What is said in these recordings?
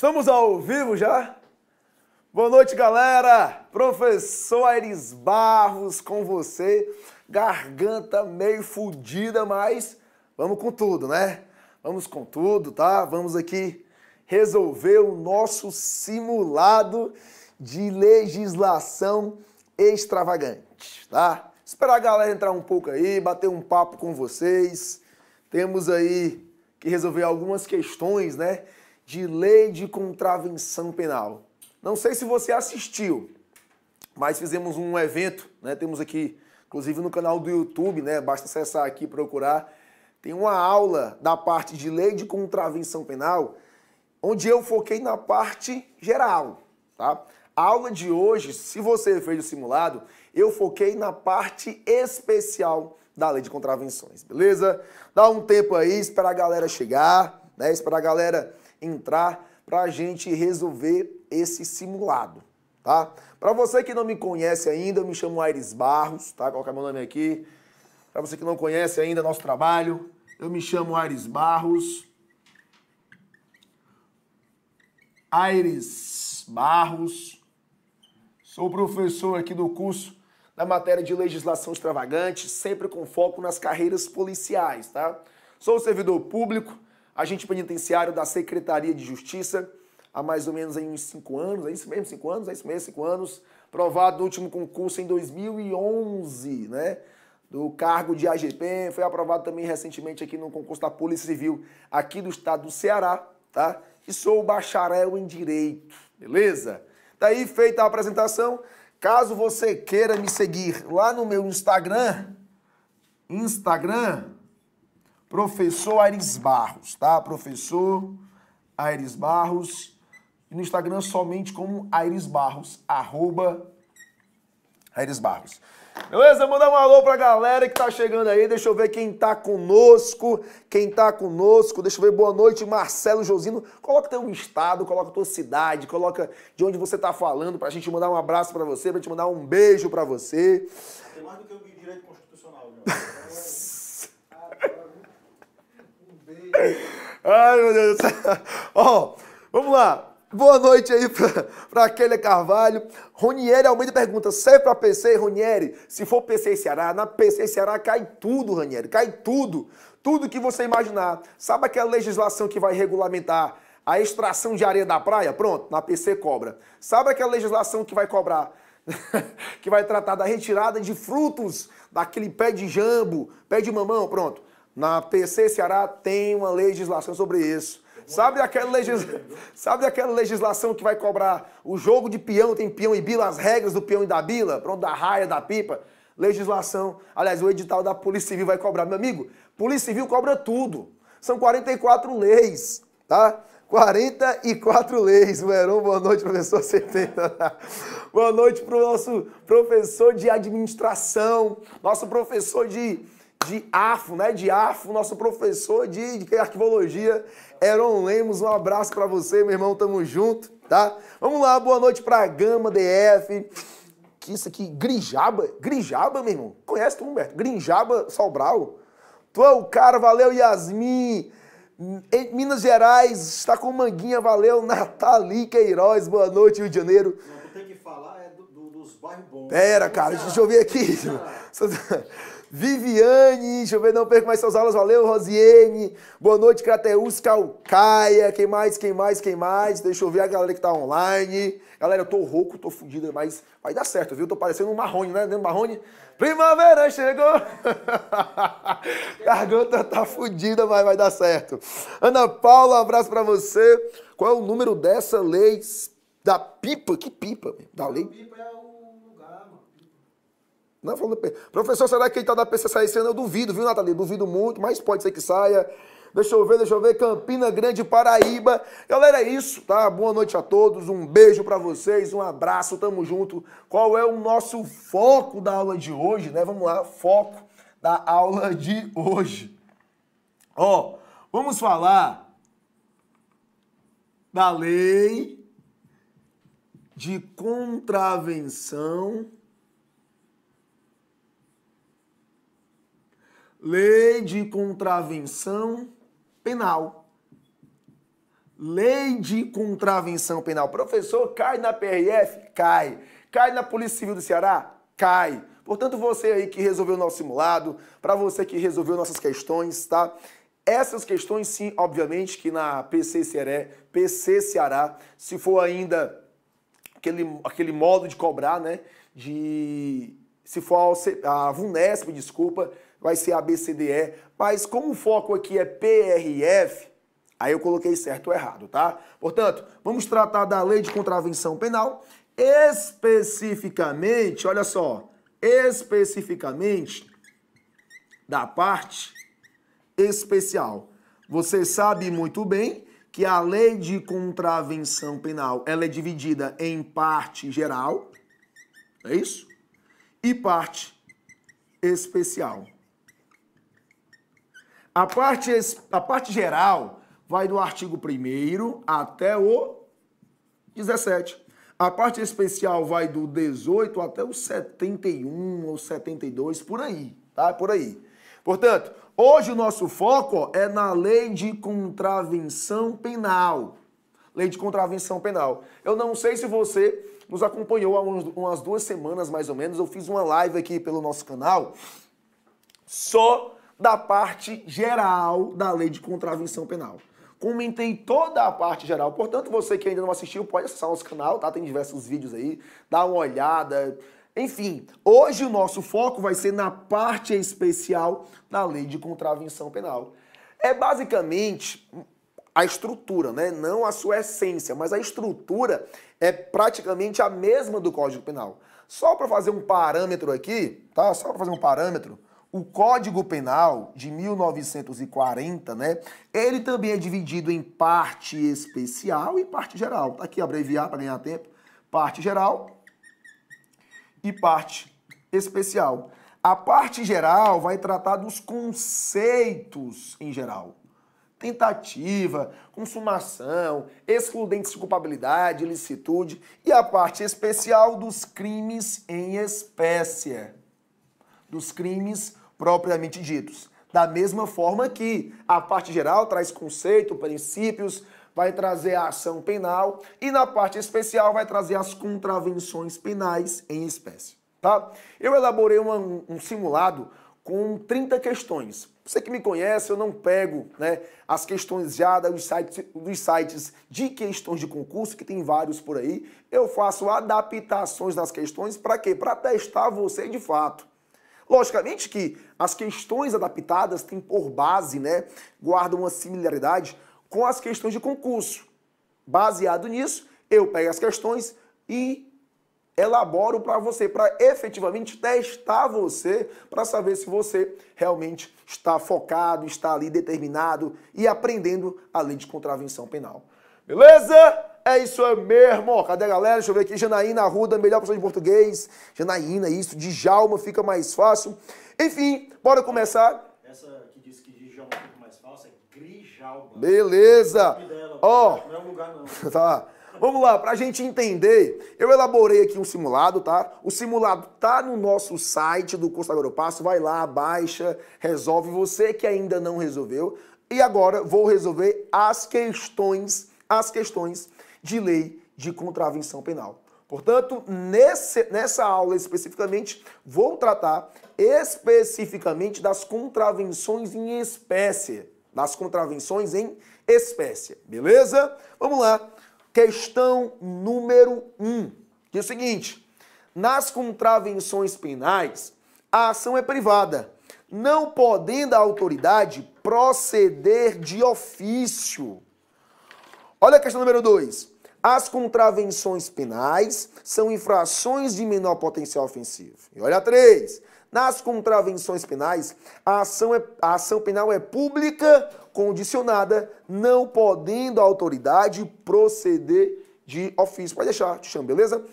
Estamos ao vivo já? Boa noite, galera! Professor Aires Barros com você. Garganta meio fodida, mas vamos com tudo, né? Vamos com tudo, tá? Vamos aqui resolver o nosso simulado de legislação extravagante, tá? Esperar a galera entrar um pouco aí, bater um papo com vocês. Temos aí que resolver algumas questões, né? de lei de contravenção penal. Não sei se você assistiu, mas fizemos um evento, né? Temos aqui, inclusive no canal do YouTube, né? Basta acessar aqui e procurar. Tem uma aula da parte de lei de contravenção penal, onde eu foquei na parte geral, tá? A aula de hoje, se você fez o simulado, eu foquei na parte especial da lei de contravenções, beleza? Dá um tempo aí, espera a galera chegar, né? Espera a galera entrar para a gente resolver esse simulado, tá? Para você que não me conhece ainda, eu me chamo Aires Barros, tá? Coloca meu nome aqui. Para você que não conhece ainda nosso trabalho, eu me chamo Aires Barros. Aires Barros. Sou professor aqui do curso da matéria de legislação extravagante, sempre com foco nas carreiras policiais, tá? Sou servidor público, agente penitenciário da Secretaria de Justiça há mais ou menos aí uns 5 anos, é isso mesmo, 5 anos, é isso mesmo, 5 anos, provado no último concurso em 2011, né? Do cargo de AGP, foi aprovado também recentemente aqui no concurso da Polícia Civil aqui do estado do Ceará, tá? E sou bacharel em Direito, beleza? Daí feita a apresentação, caso você queira me seguir lá no meu Instagram, Instagram, professor Aires Barros, tá? Professor Aires Barros. E no Instagram somente como Aires Barros, arroba Aires Barros. Beleza? Manda um alô pra galera que tá chegando aí. Deixa eu ver quem tá conosco. Quem tá conosco. Deixa eu ver. Boa noite, Marcelo Josino. Coloca teu estado, coloca tua cidade, coloca de onde você tá falando pra gente mandar um abraço pra você, pra te mandar um beijo pra você. Tem mais do que o direito constitucional, né? Ai, meu Deus do céu. Ó, vamos lá. Boa noite aí para Keila Carvalho. Ronieri Almeida pergunta: serve para PC, Ronieri? Se for PC Ceará, na PC Ceará cai tudo, Ronieri, cai tudo. Tudo que você imaginar. Sabe aquela legislação que vai regulamentar a extração de areia da praia? Pronto, na PC cobra. Sabe aquela legislação que vai cobrar? que vai tratar da retirada de frutos daquele pé de jambo, pé de mamão? Pronto. Na PC Ceará tem uma legislação sobre isso. Sabe aquela, legis Sabe aquela legislação que vai cobrar o jogo de peão, tem peão e bila, as regras do peão e da bila, pronto, da raia, da pipa? Legislação, aliás, o edital da Polícia Civil vai cobrar. Meu amigo, Polícia Civil cobra tudo. São 44 leis, tá? 44 leis. Verão, boa noite, professor Setenta. boa noite para o nosso professor de administração, nosso professor de de AFO, né? De AFO, nosso professor de, de arquivologia, Heron Lemos. Um abraço para você, meu irmão, tamo junto, tá? Vamos lá, boa noite pra Gama DF. Que isso aqui, Grijaba? Grijaba, meu irmão? Conhece tu, Humberto? Grinjaba Sobral? Tu é o cara, valeu, Yasmin. Em Minas Gerais, está com Manguinha, valeu, Natali Queiroz, boa noite, Rio de Janeiro. Não, tu tem que falar é do, do, dos bairros bons. Pera, cara, deixa eu ver aqui. Viviane, deixa eu ver, não perco mais suas aulas, valeu, Rosiene. Boa noite, Crateus Calcaia. Quem mais, quem mais, quem mais? Deixa eu ver a galera que tá online. Galera, eu tô rouco, tô fudida, mas vai dar certo, viu? Tô parecendo um marrone, né? Dentro marrone. Primavera chegou! Garganta tá fudida, mas vai dar certo. Ana Paula, um abraço para você. Qual é o número dessa lei da pipa? Que pipa? Da lei? Pipa é não falando do PC. Professor, será que ele está da PC sair esse ano? Eu duvido, viu, Nathalie? Duvido muito, mas pode ser que saia. Deixa eu ver, deixa eu ver. Campina Grande, Paraíba. Galera, é isso, tá? Boa noite a todos. Um beijo para vocês, um abraço, tamo junto. Qual é o nosso foco da aula de hoje, né? Vamos lá, foco da aula de hoje. Ó, vamos falar da lei de contravenção Lei de contravenção penal. Lei de contravenção penal. Professor, cai na PRF? Cai. Cai na Polícia Civil do Ceará? Cai. Portanto, você aí que resolveu o nosso simulado, para você que resolveu nossas questões, tá? Essas questões, sim, obviamente, que na PC Ceará, PC Ceará se for ainda aquele, aquele modo de cobrar, né? De. Se for a, a Vunesp, desculpa, vai ser ABCDE, mas como o foco aqui é PRF, aí eu coloquei certo ou errado, tá? Portanto, vamos tratar da lei de contravenção penal, especificamente, olha só, especificamente da parte especial. Você sabe muito bem que a lei de contravenção penal ela é dividida em parte geral, é isso? E parte especial. A parte, a parte geral vai do artigo 1 até o 17. A parte especial vai do 18 até o 71 ou 72, por aí, tá? Por aí. Portanto, hoje o nosso foco é na lei de contravenção penal. Lei de contravenção penal. Eu não sei se você nos acompanhou há umas duas semanas, mais ou menos. Eu fiz uma live aqui pelo nosso canal só da parte geral da lei de contravenção penal. Comentei toda a parte geral, portanto, você que ainda não assistiu, pode acessar o nosso canal, tá? Tem diversos vídeos aí, dá uma olhada. Enfim, hoje o nosso foco vai ser na parte especial da lei de contravenção penal. É basicamente a estrutura, né? Não a sua essência, mas a estrutura é praticamente a mesma do Código Penal. Só para fazer um parâmetro aqui, tá? Só para fazer um parâmetro, o Código Penal de 1940, né? Ele também é dividido em parte especial e parte geral. Tá aqui abreviar para ganhar tempo. Parte geral e parte especial. A parte geral vai tratar dos conceitos em geral. Tentativa, consumação, excludentes de culpabilidade, ilicitude e a parte especial dos crimes em espécie. Dos crimes propriamente ditos. Da mesma forma que a parte geral traz conceito, princípios, vai trazer a ação penal e na parte especial vai trazer as contravenções penais em espécie, tá? Eu elaborei uma, um simulado com 30 questões. Você que me conhece, eu não pego né, as questões já dos sites, dos sites de questões de concurso, que tem vários por aí. Eu faço adaptações nas questões para quê? Para testar você de fato. Logicamente que as questões adaptadas têm por base, né, guardam uma similaridade com as questões de concurso. Baseado nisso, eu pego as questões e elaboro para você, para efetivamente testar você, para saber se você realmente está focado, está ali determinado e aprendendo a lei de contravenção penal. Beleza? É isso mesmo. Cadê a galera? Deixa eu ver aqui. Janaína Arruda, melhor pessoa de português. Janaína, isso. Djalma fica mais fácil. Enfim, bora começar. Essa que diz que Djalma fica mais fácil é Grijalma. Beleza. Ó. Oh. Não é um é lugar, não. tá. Vamos lá, para a gente entender, eu elaborei aqui um simulado, tá? O simulado tá no nosso site do curso Agora Passo, vai lá, baixa, resolve você que ainda não resolveu. E agora vou resolver as questões, as questões de lei de contravenção penal. Portanto, nesse, nessa aula especificamente, vou tratar especificamente das contravenções em espécie. Das contravenções em espécie, beleza? Vamos lá. Questão número 1. Um, que é o seguinte: nas contravenções penais, a ação é privada, não podendo a autoridade proceder de ofício. Olha a questão número 2. As contravenções penais são infrações de menor potencial ofensivo. E olha três. Nas contravenções penais, a ação, é, a ação penal é pública, condicionada, não podendo a autoridade proceder de ofício. Pode deixar, Tichão, beleza?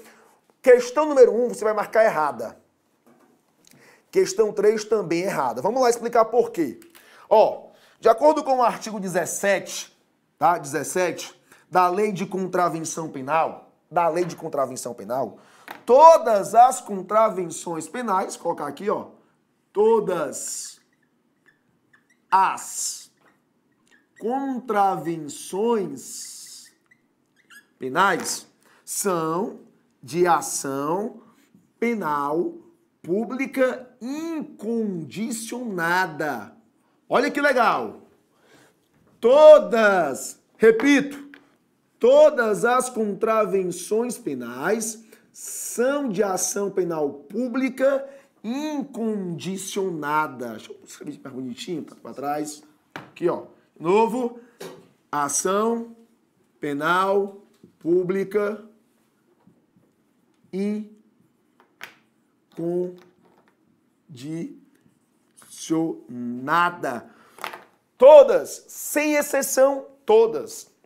Questão número um, você vai marcar errada. Questão 3 também errada. Vamos lá explicar por quê. Ó, de acordo com o artigo 17, tá? 17, da lei de contravenção penal, da lei de contravenção penal, todas as contravenções penais, colocar aqui, ó, todas as contravenções penais são de ação penal pública incondicionada. Olha que legal! Todas, repito, Todas as contravenções penais são de ação penal pública incondicionada. Deixa eu escrever mais bonitinho, tá para trás. Aqui, ó. Novo. Ação penal pública incondicionada. Todas, sem exceção, todas.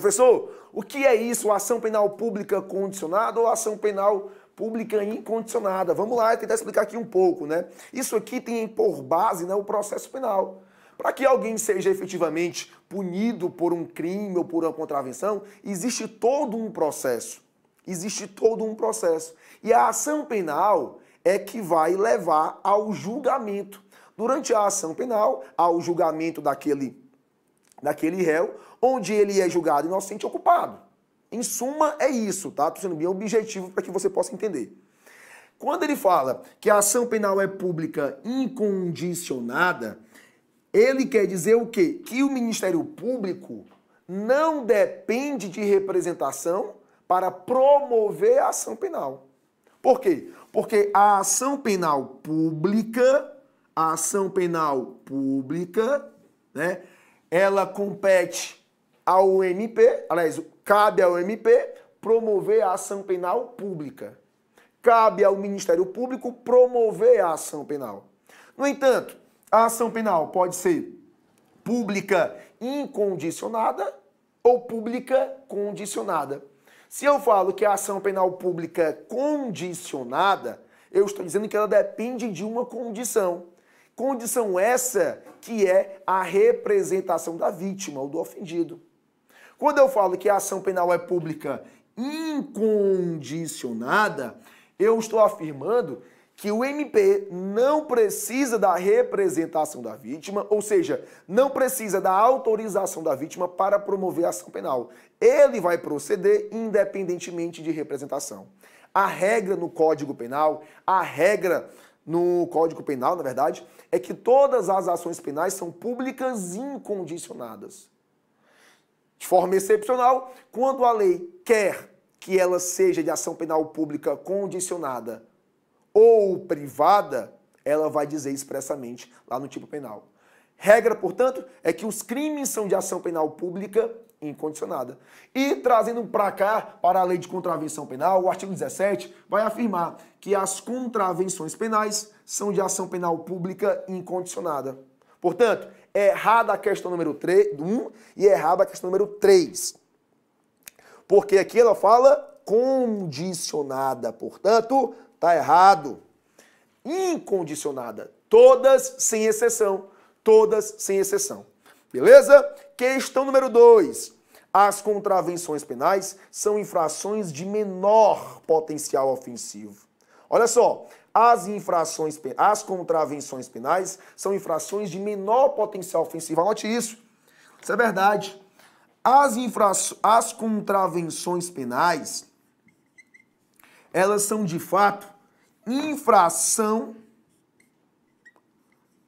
Professor, o que é isso? Ação penal pública condicionada ou ação penal pública incondicionada? Vamos lá tentar explicar aqui um pouco, né? Isso aqui tem por base né, o processo penal. Para que alguém seja efetivamente punido por um crime ou por uma contravenção, existe todo um processo. Existe todo um processo. E a ação penal é que vai levar ao julgamento. Durante a ação penal, ao julgamento daquele, daquele réu, onde ele é julgado e não se sente ocupado. Em suma, é isso, tá? Estou sendo bem objetivo para que você possa entender. Quando ele fala que a ação penal é pública incondicionada, ele quer dizer o quê? Que o Ministério Público não depende de representação para promover a ação penal. Por quê? Porque a ação penal pública, a ação penal pública, né, ela compete ao MP, aliás, cabe ao MP promover a ação penal pública. Cabe ao Ministério Público promover a ação penal. No entanto, a ação penal pode ser pública incondicionada ou pública condicionada. Se eu falo que a ação penal pública condicionada, eu estou dizendo que ela depende de uma condição. Condição essa que é a representação da vítima ou do ofendido. Quando eu falo que a ação penal é pública incondicionada, eu estou afirmando que o MP não precisa da representação da vítima, ou seja, não precisa da autorização da vítima para promover a ação penal. Ele vai proceder independentemente de representação. A regra no Código Penal, a regra no Código Penal, na verdade, é que todas as ações penais são públicas incondicionadas. De forma excepcional, quando a lei quer que ela seja de ação penal pública condicionada ou privada, ela vai dizer expressamente lá no tipo penal. Regra, portanto, é que os crimes são de ação penal pública incondicionada. E trazendo para cá, para a lei de contravenção penal, o artigo 17 vai afirmar que as contravenções penais são de ação penal pública incondicionada. Portanto, é errada a questão número 1 e é errada a questão número 3. Porque aqui ela fala condicionada, portanto, tá errado. Incondicionada, todas sem exceção, todas sem exceção. Beleza? Questão número 2. As contravenções penais são infrações de menor potencial ofensivo. Olha só, as infrações, as contravenções penais são infrações de menor potencial ofensivo. Anote isso. Isso é verdade. As, infrações, as contravenções penais, elas são de fato infração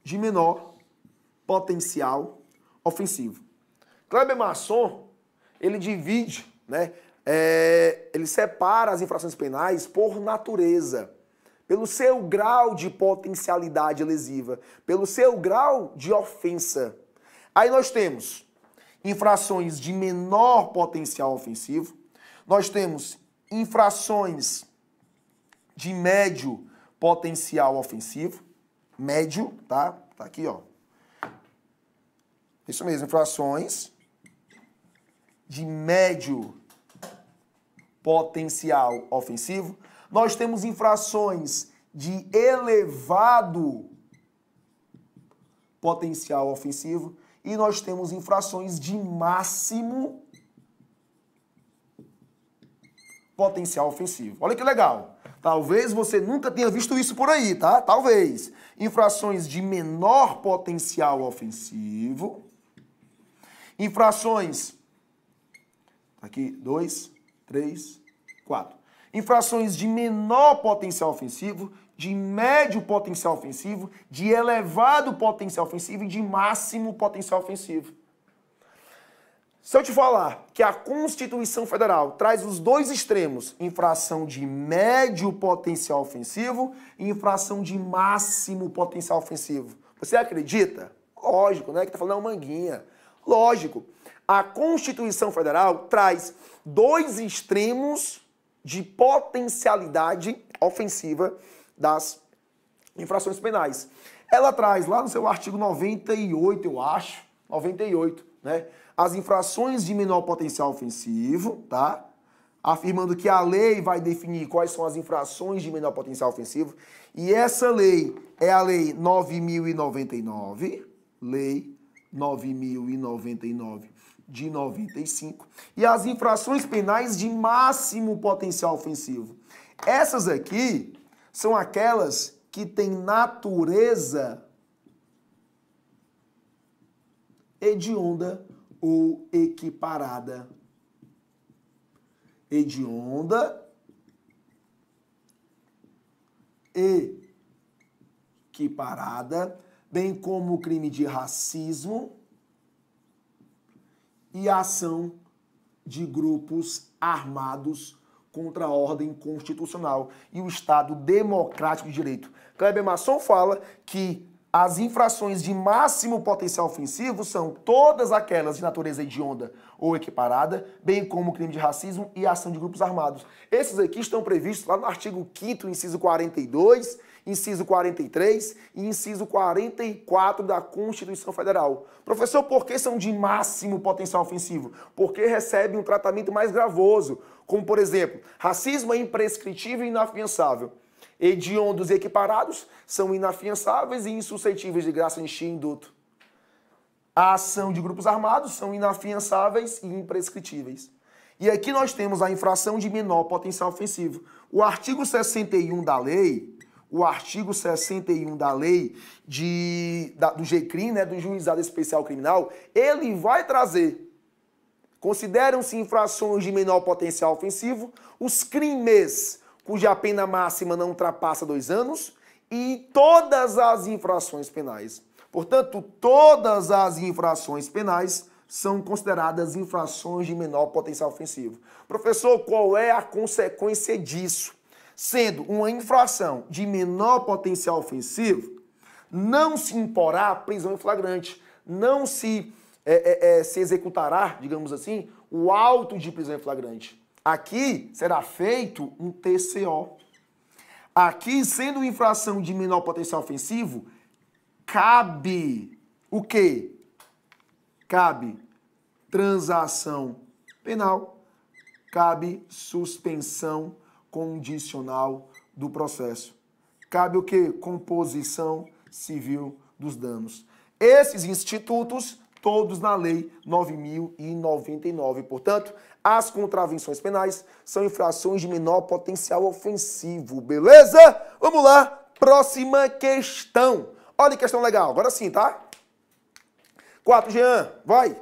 de menor potencial ofensivo. Kleber Masson, ele divide, né? É, ele separa as infrações penais por natureza pelo seu grau de potencialidade lesiva, pelo seu grau de ofensa. Aí nós temos infrações de menor potencial ofensivo, nós temos infrações de médio potencial ofensivo, médio, tá? Tá aqui, ó. Isso mesmo, infrações de médio potencial ofensivo. Nós temos infrações de elevado potencial ofensivo e nós temos infrações de máximo potencial ofensivo. Olha que legal. Talvez você nunca tenha visto isso por aí, tá? Talvez. Infrações de menor potencial ofensivo. Infrações. Tá aqui, dois, três, quatro infrações de menor potencial ofensivo, de médio potencial ofensivo, de elevado potencial ofensivo e de máximo potencial ofensivo. Se eu te falar que a Constituição Federal traz os dois extremos, infração de médio potencial ofensivo e infração de máximo potencial ofensivo, você acredita? Lógico, né? Que tá falando é uma manguinha. Lógico. A Constituição Federal traz dois extremos de potencialidade ofensiva das infrações penais. Ela traz lá no seu artigo 98, eu acho, 98, né? As infrações de menor potencial ofensivo, tá? Afirmando que a lei vai definir quais são as infrações de menor potencial ofensivo, e essa lei é a lei 9099, lei 9099 de 95 e as infrações penais de máximo potencial ofensivo. Essas aqui são aquelas que têm natureza hedionda ou equiparada. Hedionda e equiparada, bem como o crime de racismo e a ação de grupos armados contra a ordem constitucional e o Estado democrático de direito. Kleber Masson fala que as infrações de máximo potencial ofensivo são todas aquelas de natureza hedionda ou equiparada, bem como crime de racismo e ação de grupos armados. Esses aqui estão previstos lá no artigo 5 inciso 42 inciso 43 e inciso 44 da Constituição Federal. Professor, por que são de máximo potencial ofensivo? Porque recebem um tratamento mais gravoso, como, por exemplo, racismo é imprescritível e inafiançável. Hediondos e equiparados são inafiançáveis e insuscetíveis de graça, de e induto. A ação de grupos armados são inafiançáveis e imprescritíveis. E aqui nós temos a infração de menor potencial ofensivo. O artigo 61 da lei o artigo 61 da lei de, da, do GCRIM, né, do Juizado Especial Criminal, ele vai trazer. Consideram-se infrações de menor potencial ofensivo os crimes cuja pena máxima não ultrapassa dois anos e todas as infrações penais. Portanto, todas as infrações penais são consideradas infrações de menor potencial ofensivo. Professor, qual é a consequência disso? sendo uma infração de menor potencial ofensivo, não se imporá prisão em flagrante, não se, é, é, é, se executará, digamos assim, o auto de prisão em flagrante. Aqui será feito um TCO. Aqui, sendo infração de menor potencial ofensivo, cabe o quê? Cabe transação penal, cabe suspensão condicional do processo. Cabe o que? Composição civil dos danos. Esses institutos, todos na Lei 9.099. Portanto, as contravenções penais são infrações de menor potencial ofensivo, beleza? Vamos lá, próxima questão. Olha que questão legal, agora sim, tá? 4, Jean, vai.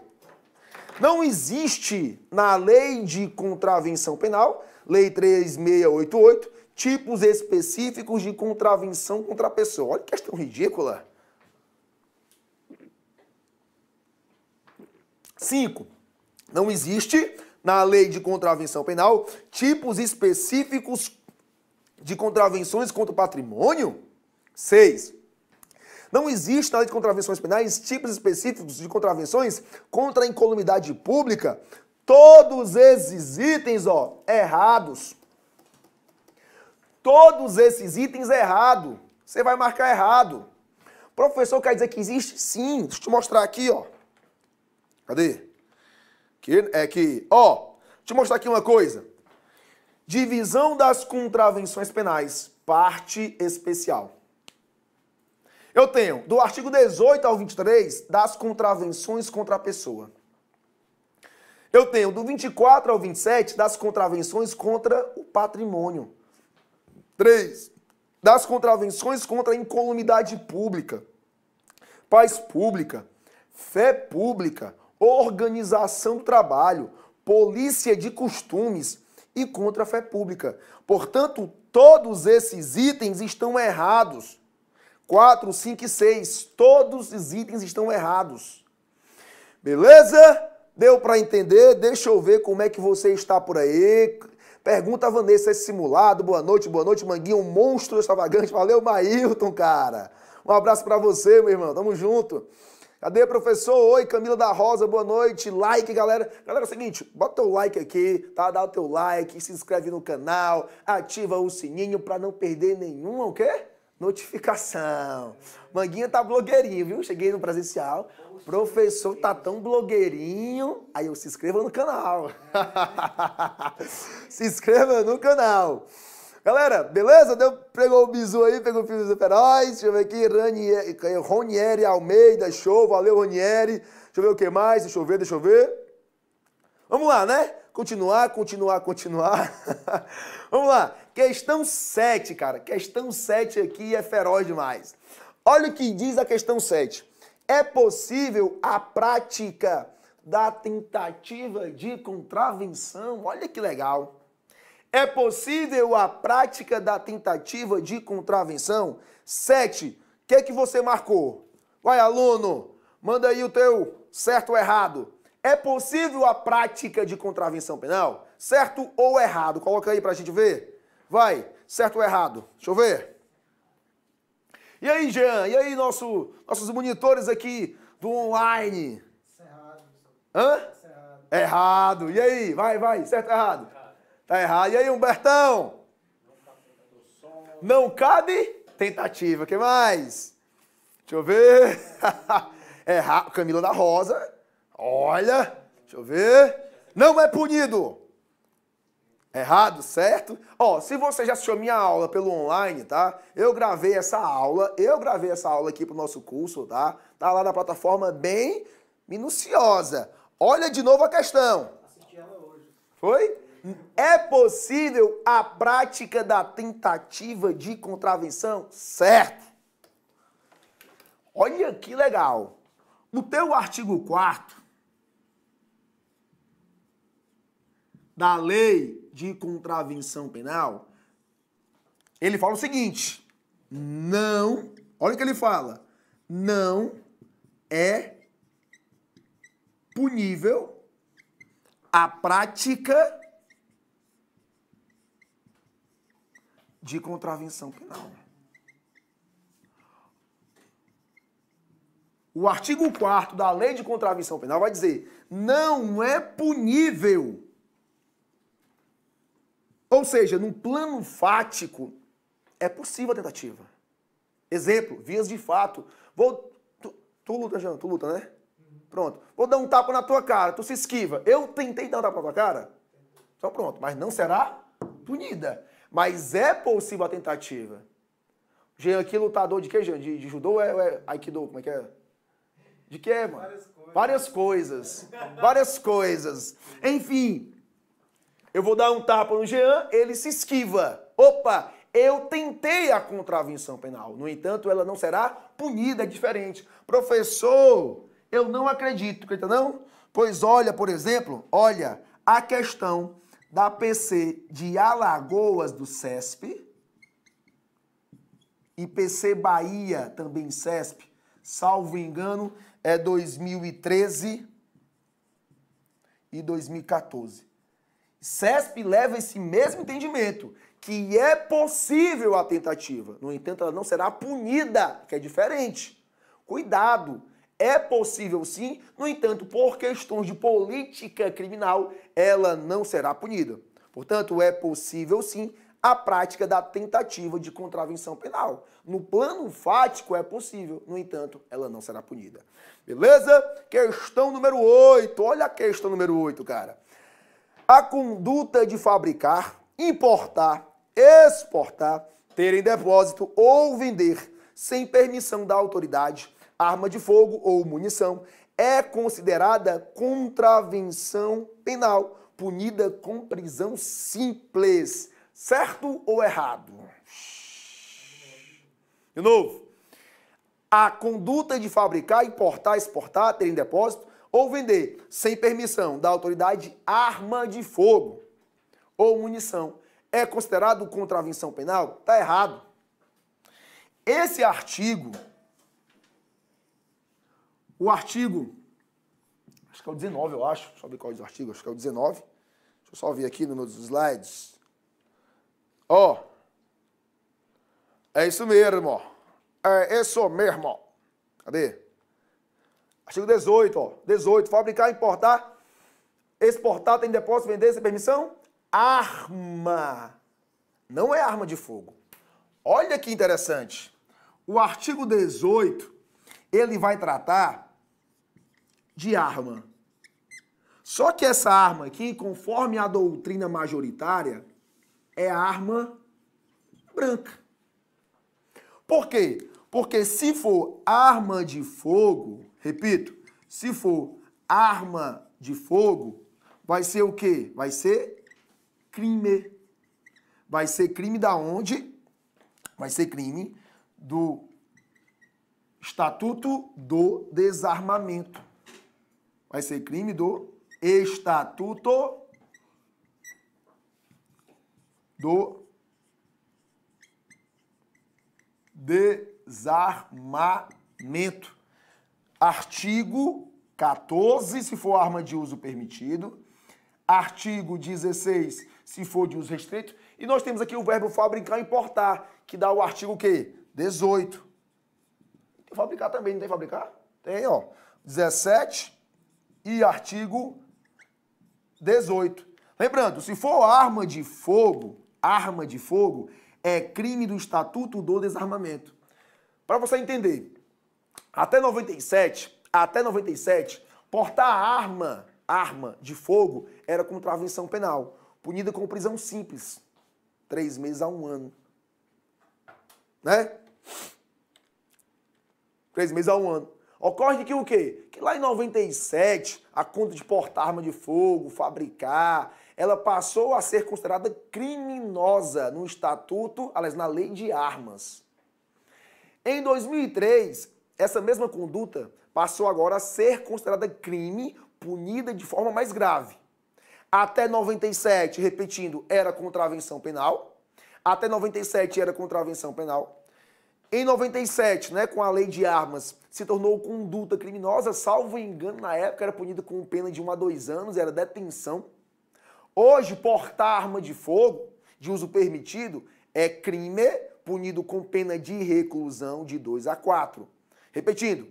Não existe na lei de contravenção penal Lei 3688, tipos específicos de contravenção contra a pessoa. Olha que questão ridícula. 5. Não existe na lei de contravenção penal tipos específicos de contravenções contra o patrimônio? 6. Não existe na lei de contravenções penais tipos específicos de contravenções contra a incolumidade pública? Todos esses itens, ó, errados. Todos esses itens errado. Você vai marcar errado. Professor quer dizer que existe? Sim. Deixa eu te mostrar aqui, ó. Cadê? Que é que, ó, deixa eu mostrar aqui uma coisa. Divisão das contravenções penais, parte especial. Eu tenho do artigo 18 ao 23 das contravenções contra a pessoa. Eu tenho do 24 ao 27 das contravenções contra o patrimônio. 3. Das contravenções contra a incolumidade pública, paz pública, fé pública, organização do trabalho, polícia de costumes e contra a fé pública. Portanto, todos esses itens estão errados. 4, 5 e 6. Todos os itens estão errados. Beleza? Deu para entender? Deixa eu ver como é que você está por aí. Pergunta a Vanessa, é simulado? Boa noite, boa noite, Manguinho, um monstro extravagante. Valeu, Mailton, cara. Um abraço para você, meu irmão. Tamo junto. Cadê, professor? Oi, Camila da Rosa, boa noite. Like, galera. Galera, é o seguinte, bota teu like aqui, tá? Dá o teu like, se inscreve no canal, ativa o sininho para não perder nenhuma, o quê? Notificação. Manguinha tá blogueirinho, viu? Cheguei no presencial. Professor tá tão blogueirinho. Aí eu se inscreva no canal. se inscreva no canal. Galera, beleza? Deu, pegou o bizu aí, pegou o filme dos heróis. Deixa eu ver aqui. Ranieri, eh, Ronieri Almeida, show. Valeu, Ronieri. Deixa eu ver o que mais. Deixa eu ver, deixa eu ver. Vamos lá, né? Continuar, continuar, continuar. Vamos lá. Questão 7, cara. Questão 7 aqui é feroz demais. Olha o que diz a questão 7 é possível a prática da tentativa de contravenção. Olha que legal. É possível a prática da tentativa de contravenção? Sete. O que, é que você marcou? Vai, aluno, manda aí o teu certo ou errado. É possível a prática de contravenção penal? Certo ou errado? Coloca aí pra gente ver. Vai, certo ou errado? Deixa eu ver. E aí, Jean? E aí, nosso, nossos monitores aqui do online? Isso é errado. Hã? Isso é errado. É errado. E aí? Vai, vai. Certo ou tá errado? Tá errado. E aí, Humbertão? Não cabe tentativa. que mais? Deixa eu ver. É errado. Camila da Rosa. Olha. Deixa eu ver. Não é punido. Errado, certo? Ó, se você já assistiu minha aula pelo online, tá? Eu gravei essa aula, eu gravei essa aula aqui pro nosso curso, tá? Tá lá na plataforma bem minuciosa. Olha de novo a questão. Foi? É possível a prática da tentativa de contravenção? Certo. Olha que legal. No teu artigo 4 da lei de contravenção penal, ele fala o seguinte: não, olha o que ele fala, não é punível a prática de contravenção penal. O artigo 4 da Lei de Contravenção Penal vai dizer: não é punível ou seja, num plano fático, é possível a tentativa. Exemplo, vias de fato. Vou. Tu, tu luta, Jean, tu luta, né? Pronto. Vou dar um tapa na tua cara, tu se esquiva. Eu tentei dar um tapa na tua cara? Então pronto, mas não será punida. Mas é possível a tentativa. Jean aqui lutador de quê, Jean? De, de judô ou é, é aikido? Como é que é? De que, mano? Várias coisas. Várias coisas. Várias coisas. Enfim, eu vou dar um tapa no Jean, ele se esquiva. Opa, eu tentei a contravenção penal. No entanto, ela não será punida, é diferente. Professor, eu não acredito, acredita não? Pois olha, por exemplo, olha a questão da PC de Alagoas do CESP e PC Bahia também CESP, salvo engano, é 2013 e 2014. CESP leva esse mesmo entendimento, que é possível a tentativa, no entanto, ela não será punida, que é diferente. Cuidado! É possível sim, no entanto, por questões de política criminal, ela não será punida. Portanto, é possível sim a prática da tentativa de contravenção penal. No plano fático é possível, no entanto, ela não será punida. Beleza? Questão número 8. Olha a questão número 8, cara a conduta de fabricar, importar, exportar, ter em depósito ou vender, sem permissão da autoridade, arma de fogo ou munição, é considerada contravenção penal, punida com prisão simples. Certo ou errado? De novo. A conduta de fabricar, importar, exportar, ter em depósito ou vender sem permissão da autoridade arma de fogo ou munição é considerado contravenção penal? Tá errado. Esse artigo o artigo acho que é o 19, eu acho, deixa eu ver qual é o artigo, acho que é o 19. Deixa eu só ver aqui nos meus slides. Ó. Oh, é isso mesmo. É isso mesmo. Cadê? Artigo 18, ó. 18. Fabricar, importar, exportar, tem depósito, vender sem permissão? Arma. Não é arma de fogo. Olha que interessante. O artigo 18, ele vai tratar de arma. Só que essa arma aqui, conforme a doutrina majoritária, é arma branca. Por quê? Porque se for arma de fogo, Repito, se for arma de fogo, vai ser o quê? Vai ser crime. Vai ser crime da onde? Vai ser crime do Estatuto do Desarmamento. Vai ser crime do Estatuto do Desarmamento. Artigo 14, se for arma de uso permitido. Artigo 16, se for de uso restrito. E nós temos aqui o verbo fabricar e importar, que dá o artigo o quê? 18. Tem fabricar também, não tem fabricar? Tem, ó. 17 e artigo 18. Lembrando, se for arma de fogo, arma de fogo é crime do Estatuto do Desarmamento. Para você entender, até 97, até 97, portar arma, arma de fogo era contravenção penal, punida com prisão simples, três meses a um ano, né? Três meses a um ano. Ocorre que o quê? Que lá em 97, a conta de portar arma de fogo, fabricar, ela passou a ser considerada criminosa no estatuto, aliás, na lei de armas. Em 2003, essa mesma conduta passou agora a ser considerada crime, punida de forma mais grave. Até 97, repetindo, era contravenção penal. Até 97 era contravenção penal. Em 97, né, com a lei de armas, se tornou conduta criminosa, salvo engano, na época era punida com pena de 1 a 2 anos, era detenção. Hoje, portar arma de fogo, de uso permitido, é crime punido com pena de reclusão de 2 a 4. Repetindo,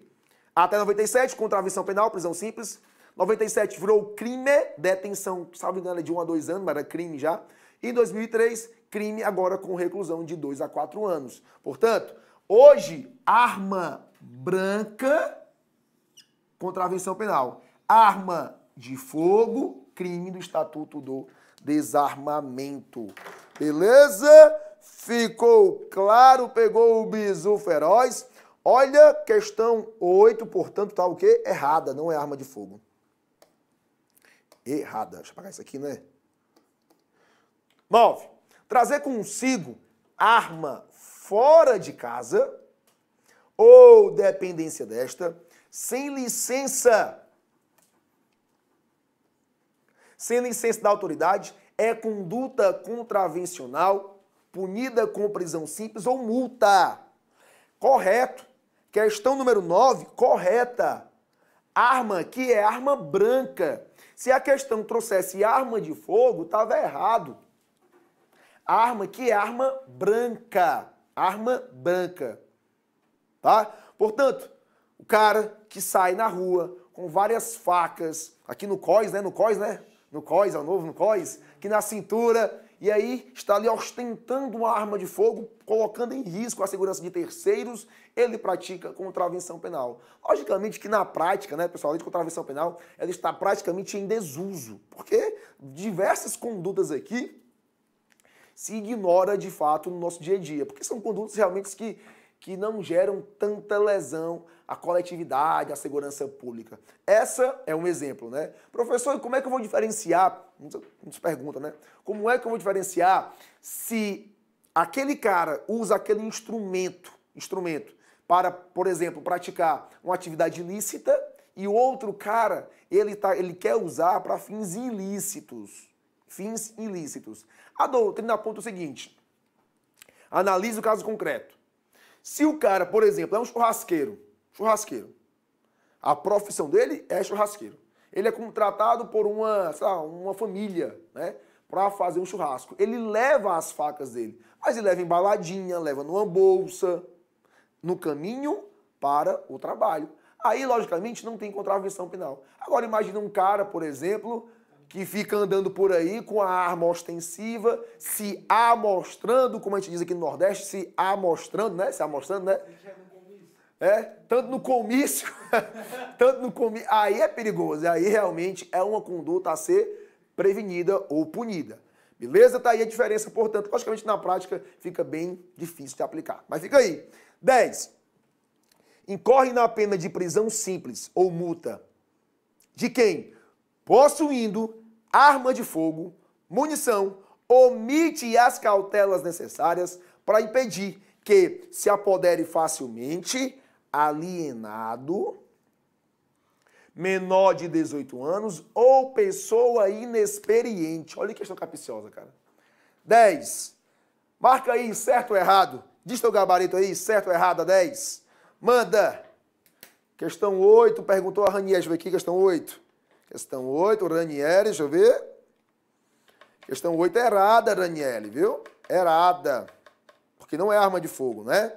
até 97, contravenção penal, prisão simples. 97 virou crime, detenção, salvo engano, é de 1 a 2 anos, mas era crime já. E 2003, crime agora com reclusão de 2 a 4 anos. Portanto, hoje, arma branca, contravenção penal. Arma de fogo, crime do Estatuto do Desarmamento. Beleza? Ficou claro? Pegou o bisu feroz? Olha, questão 8, portanto, tá o quê? Errada, não é arma de fogo. Errada. Deixa eu apagar isso aqui, né? 9. Trazer consigo arma fora de casa ou dependência desta, sem licença. Sem licença da autoridade, é conduta contravencional punida com prisão simples ou multa. Correto. É questão número 9, correta. Arma que é arma branca. Se a questão trouxesse arma de fogo, estava errado. Arma que é arma branca. Arma branca. Tá? Portanto, o cara que sai na rua com várias facas, aqui no COIS, né? No COIS, né? No COIS, é o novo no COIS, que na cintura, e aí está ali ostentando uma arma de fogo, colocando em risco a segurança de terceiros ele pratica contravenção penal. Logicamente que na prática, né, pessoal, a lei de contravenção penal, ela está praticamente em desuso, porque diversas condutas aqui se ignora de fato no nosso dia a dia, porque são condutas realmente que que não geram tanta lesão à coletividade, à segurança pública. Essa é um exemplo, né? Professor, como é que eu vou diferenciar? muitas pergunta, né? Como é que eu vou diferenciar se aquele cara usa aquele instrumento, instrumento para, por exemplo, praticar uma atividade ilícita e o outro cara, ele, tá, ele quer usar para fins ilícitos. Fins ilícitos. A doutrina aponta o seguinte: analise o caso concreto. Se o cara, por exemplo, é um churrasqueiro, churrasqueiro, a profissão dele é churrasqueiro. Ele é contratado por uma, lá, uma família, né? Pra fazer um churrasco. Ele leva as facas dele, mas ele leva embaladinha, leva numa bolsa, no caminho para o trabalho. Aí, logicamente, não tem contravenção penal. Agora, imagine um cara, por exemplo, que fica andando por aí com a arma ostensiva, se amostrando, como a gente diz aqui no Nordeste, se amostrando, né? Se amostrando, né? É, tanto no comício, tanto no comício. Aí é perigoso, aí realmente é uma conduta a ser prevenida ou punida. Beleza? Tá aí a diferença, portanto, logicamente na prática fica bem difícil de aplicar. Mas fica aí. 10. Incorre na pena de prisão simples ou multa de quem, possuindo arma de fogo, munição, omite as cautelas necessárias para impedir que se apodere facilmente alienado menor de 18 anos ou pessoa inexperiente. Olha que questão capiciosa, cara. 10. Marca aí certo ou errado. Diz teu gabarito aí, certo ou errado, a 10. Manda. Questão 8, perguntou a Ranieri. Deixa eu ver aqui, questão 8. Questão 8, Ranieri, deixa eu ver. Questão 8 é errada, Ranieri, viu? Errada. Porque não é arma de fogo, né?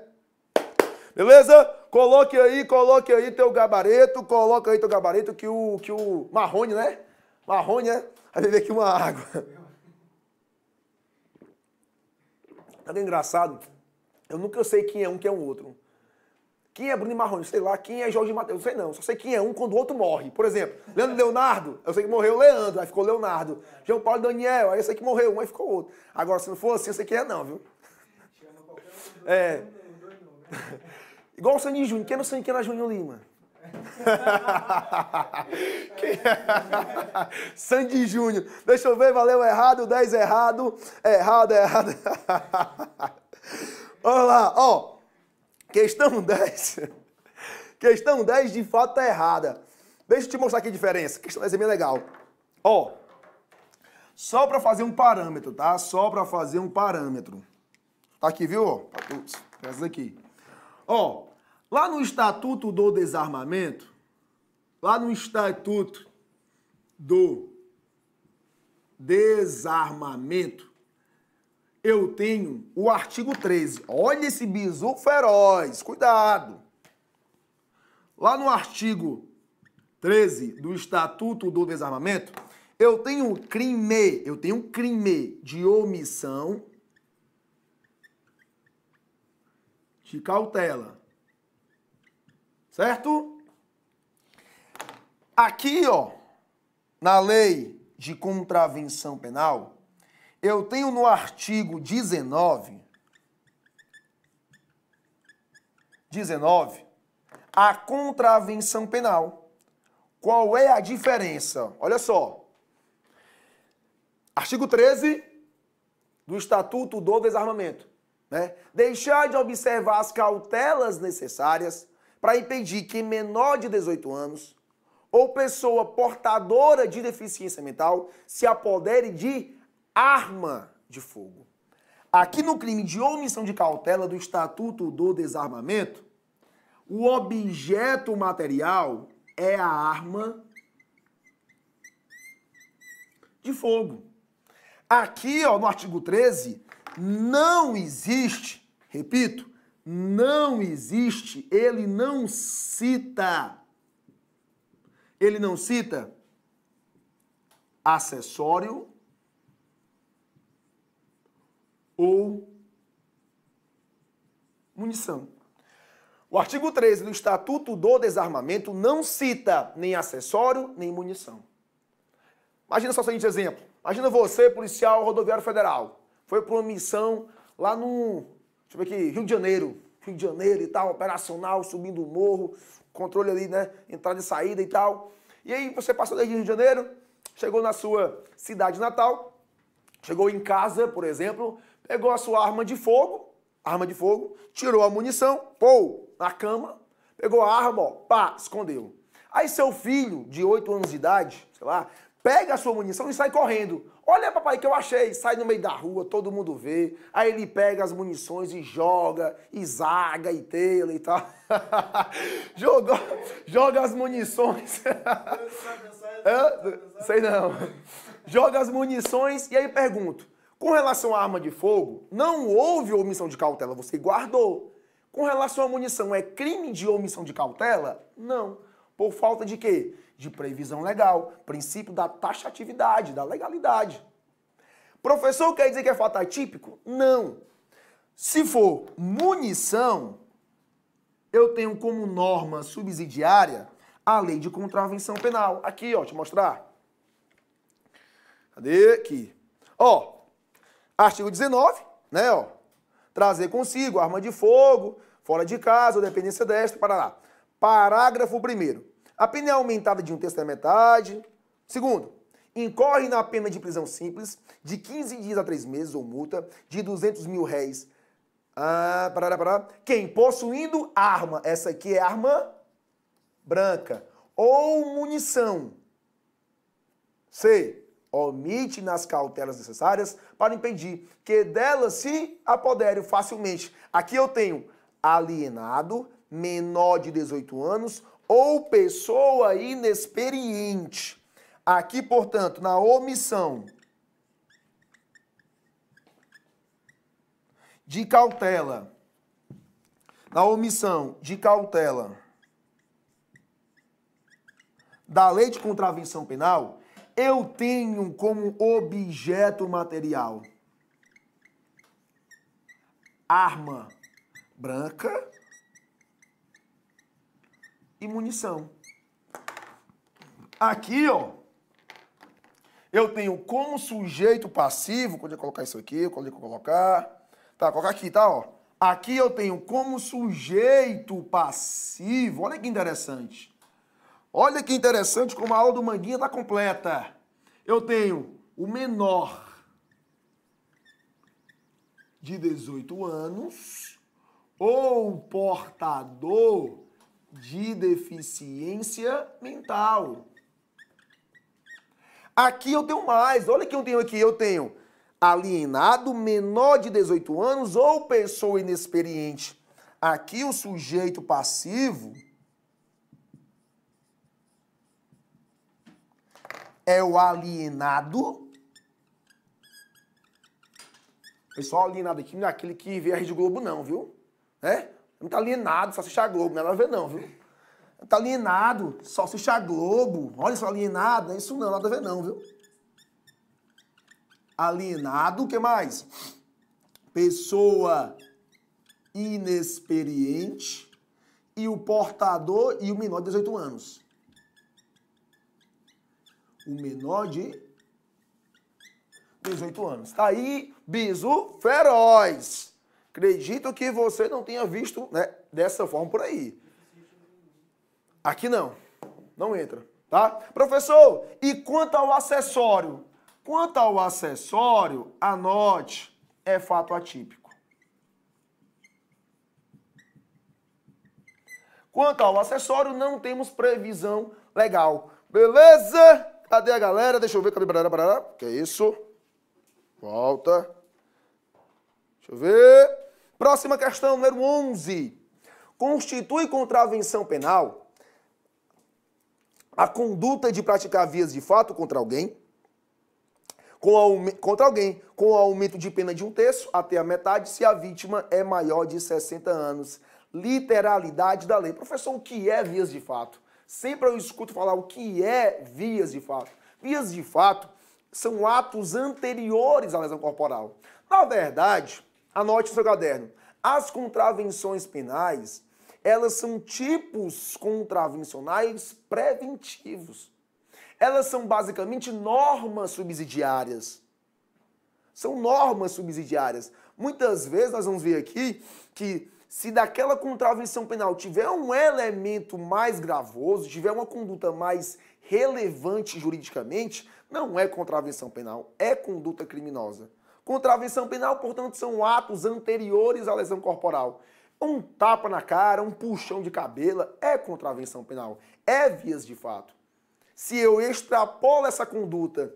Beleza? Coloque aí, coloque aí teu gabarito, coloca aí teu gabarito que o, que o Marrone, né? Marrone, né? Vai beber aqui uma água. Tá engraçado. Eu nunca sei quem é um, quem é o outro. Quem é Bruno Marrone? Sei lá. Quem é Jorge Matheus? Não sei não. Só sei quem é um quando o outro morre. Por exemplo, Leandro Leonardo, eu sei que morreu Leandro, aí ficou Leonardo. João Paulo Daniel, aí eu sei que morreu um, aí ficou outro. Agora, se não for assim, eu sei quem é não, viu? É. Igual o Sandy Júnior. Quem é o Sandy? Quem era é Júnior Lima? Quem é? Sandy Júnior. Deixa eu ver, valeu errado, 10 errado, errado, errado. Olha lá, ó. Questão 10. Questão 10 de fato tá errada. Deixa eu te mostrar aqui a diferença. Questão 10 é bem legal. Ó. Só para fazer um parâmetro, tá? Só para fazer um parâmetro. Tá aqui, viu? Ups, essas aqui. Ó, lá no Estatuto do Desarmamento, lá no Estatuto do Desarmamento, eu tenho o artigo 13. Olha esse bizu feroz, cuidado. Lá no artigo 13 do Estatuto do Desarmamento, eu tenho um crime, eu tenho um crime de omissão de cautela. Certo? Aqui, ó, na lei de contravenção penal, eu tenho no artigo 19, 19, a contravenção penal. Qual é a diferença? Olha só. Artigo 13 do Estatuto do Desarmamento. Né? Deixar de observar as cautelas necessárias para impedir que menor de 18 anos ou pessoa portadora de deficiência mental se apodere de arma de fogo. Aqui no crime de omissão de cautela do Estatuto do Desarmamento, o objeto material é a arma de fogo. Aqui, ó, no artigo 13, não existe, repito, não existe, ele não cita. Ele não cita acessório ou munição. O artigo 13 do Estatuto do Desarmamento não cita nem acessório nem munição. Imagina só o seguinte exemplo. Imagina você, policial rodoviário federal, foi para uma missão lá no, deixa eu ver aqui, Rio de Janeiro. Rio de Janeiro e tal, operacional, subindo o morro, controle ali, né, entrada e saída e tal. E aí você passou desde Rio de Janeiro, chegou na sua cidade natal, chegou em casa, por exemplo, Pegou a arma de fogo, arma de fogo, tirou a munição, pô, na cama, pegou a arma, ó, pá, escondeu. Aí seu filho, de 8 anos de idade, sei lá, pega a sua munição e sai correndo. Olha, papai, que eu achei. Sai no meio da rua, todo mundo vê. Aí ele pega as munições e joga, e zaga, e tela e tal. Jogou, joga as munições. Sei não. Joga as munições e aí pergunto. Com relação à arma de fogo, não houve omissão de cautela, você guardou. Com relação à munição, é crime de omissão de cautela? Não. Por falta de quê? De previsão legal, princípio da taxatividade, da legalidade. Professor quer dizer que é fato atípico? Não. Se for munição, eu tenho como norma subsidiária a lei de contravenção penal. Aqui, ó, te mostrar. Cadê? Aqui. Ó, Artigo 19, né, ó. Trazer consigo arma de fogo, fora de casa ou dependência desta, para lá. Parágrafo 1 A pena é aumentada de um terço da metade. Segundo, incorre na pena de prisão simples de 15 dias a 3 meses ou multa de 200 mil réis. Ah, parará, parará. Quem possuindo arma, essa aqui é arma branca, ou munição. C omite nas cautelas necessárias para impedir que delas se apoderem facilmente. Aqui eu tenho alienado, menor de 18 anos ou pessoa inexperiente. Aqui, portanto, na omissão de cautela, na omissão de cautela da lei de contravenção penal, eu tenho como objeto material arma branca e munição. Aqui, ó, eu tenho como sujeito passivo, quando eu colocar isso aqui, quando eu colocar, tá, colocar aqui, tá, ó. Aqui eu tenho como sujeito passivo, olha que interessante. Olha que interessante como a aula do Manguinha está completa. Eu tenho o menor de 18 anos ou portador de deficiência mental. Aqui eu tenho mais. Olha que eu tenho aqui. Eu tenho alienado, menor de 18 anos ou pessoa inexperiente. Aqui o sujeito passivo é o alienado. Pessoal, alienado aqui não é aquele que vê a Rede Globo, não, viu? É? Não tá alienado, só assiste a Globo, é nada a ver, não, viu? Não tá alienado, só assiste a Globo. Olha só, alienado, não é isso não, nada a ver, não, viu? Alienado, o que mais? Pessoa inexperiente e o portador e o menor de 18 anos o menor de 18 anos. Tá aí, bisu feroz. Acredito que você não tenha visto né, dessa forma por aí. Aqui não. Não entra, tá? Professor, e quanto ao acessório? Quanto ao acessório, anote, é fato atípico. Quanto ao acessório, não temos previsão legal. Beleza? Cadê a galera? Deixa eu ver. Cadê? Barará, Que é isso? Volta. Deixa eu ver. Próxima questão, número 11. Constitui contravenção penal a conduta de praticar vias de fato contra alguém, com contra alguém, com aumento de pena de um terço até a metade, se a vítima é maior de 60 anos. Literalidade da lei. Professor, o que é vias de fato? Sempre eu escuto falar o que é vias de fato. Vias de fato são atos anteriores à lesão corporal. Na verdade, anote no seu caderno, as contravenções penais, elas são tipos contravencionais preventivos. Elas são basicamente normas subsidiárias. São normas subsidiárias. Muitas vezes nós vamos ver aqui que se daquela contravenção penal tiver um elemento mais gravoso, tiver uma conduta mais relevante juridicamente, não é contravenção penal, é conduta criminosa. Contravenção penal, portanto, são atos anteriores à lesão corporal. Um tapa na cara, um puxão de cabelo é contravenção penal, é vias de fato. Se eu extrapolo essa conduta,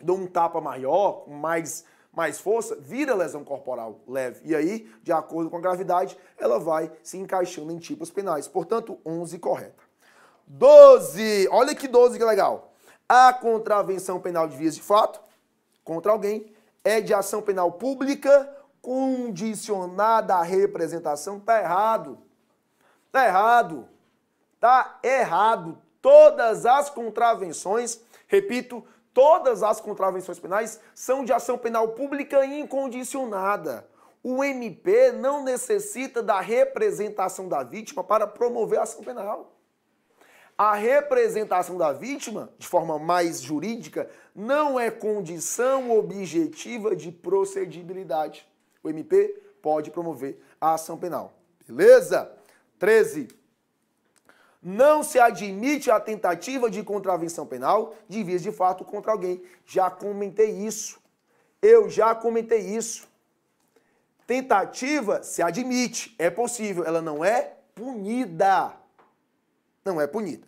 dou um tapa maior, mais mais força, vira lesão corporal leve. E aí, de acordo com a gravidade, ela vai se encaixando em tipos penais. Portanto, 11 correta. 12. Olha que 12 que legal. A contravenção penal de vias de fato contra alguém é de ação penal pública condicionada à representação. Tá errado. Tá errado. Tá errado. Todas as contravenções, repito, Todas as contravenções penais são de ação penal pública incondicionada. O MP não necessita da representação da vítima para promover a ação penal. A representação da vítima, de forma mais jurídica, não é condição objetiva de procedibilidade. O MP pode promover a ação penal. Beleza? 13 não se admite a tentativa de contravenção penal de vias de fato contra alguém. Já comentei isso. Eu já comentei isso. Tentativa se admite, é possível, ela não é punida. Não é punida.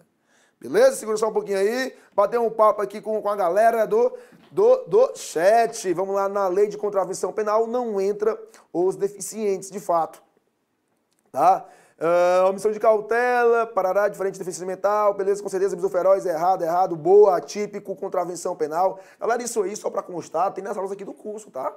Beleza? Segura só um pouquinho aí. Bater um papo aqui com, com a galera do, do, do chat. Vamos lá, na lei de contravenção penal não entra os deficientes, de fato. Tá? Uh, omissão de cautela, parará, diferente deficiência mental, beleza, com certeza, bisu feroz, errado, errado, boa, atípico, contravenção penal. Galera, isso aí, só para constar, tem nas aulas aqui do curso, tá?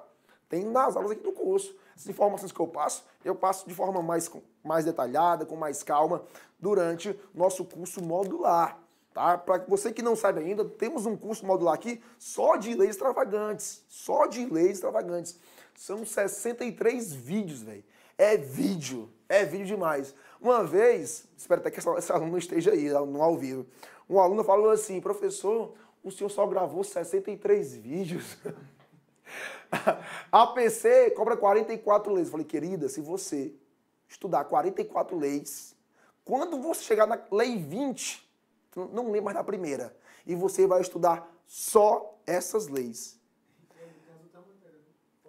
Tem nas aulas aqui do curso. as informações que eu passo, eu passo de forma mais, mais detalhada, com mais calma, durante nosso curso modular. Tá? Para você que não sabe ainda, temos um curso modular aqui só de leis extravagantes. Só de leis extravagantes. São 63 vídeos, velho. É vídeo é vídeo demais. Uma vez, espero até que essa, essa aluna esteja aí, no ao vivo, um aluno falou assim, professor, o senhor só gravou 63 vídeos. A PC cobra 44 leis. Eu falei, querida, se você estudar 44 leis, quando você chegar na lei 20, não lê mais na primeira, e você vai estudar só essas leis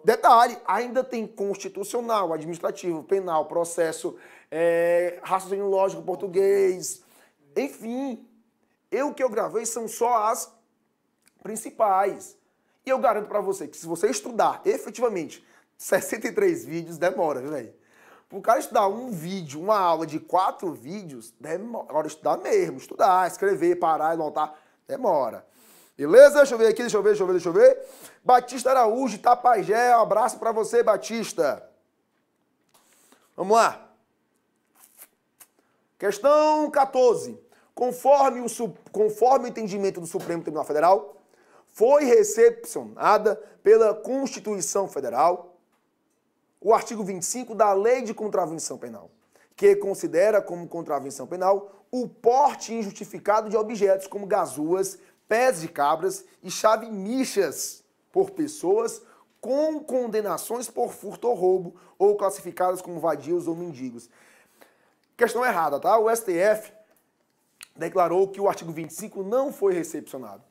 Detalhe, ainda tem constitucional, administrativo, penal, processo, é, raciocínio lógico, português, enfim. Eu que eu gravei são só as principais. E eu garanto para você que se você estudar efetivamente 63 vídeos, demora, velho. Pro cara estudar um vídeo, uma aula de quatro vídeos, demora. Agora, estudar mesmo, estudar, escrever, parar e voltar, demora. Beleza? Deixa eu ver aqui, deixa eu ver, deixa eu ver, deixa eu ver. Batista Araújo, Tapajé, um abraço para você, Batista. Vamos lá. Questão 14. Conforme o, conforme o entendimento do Supremo Tribunal Federal, foi recepcionada pela Constituição Federal o artigo 25 da Lei de Contravenção Penal, que considera como contravenção penal o porte injustificado de objetos como gazuas, pés de cabras e chave michas por pessoas com condenações por furto ou roubo ou classificadas como vadios ou mendigos. Questão errada, tá? O STF declarou que o artigo 25 não foi recepcionado.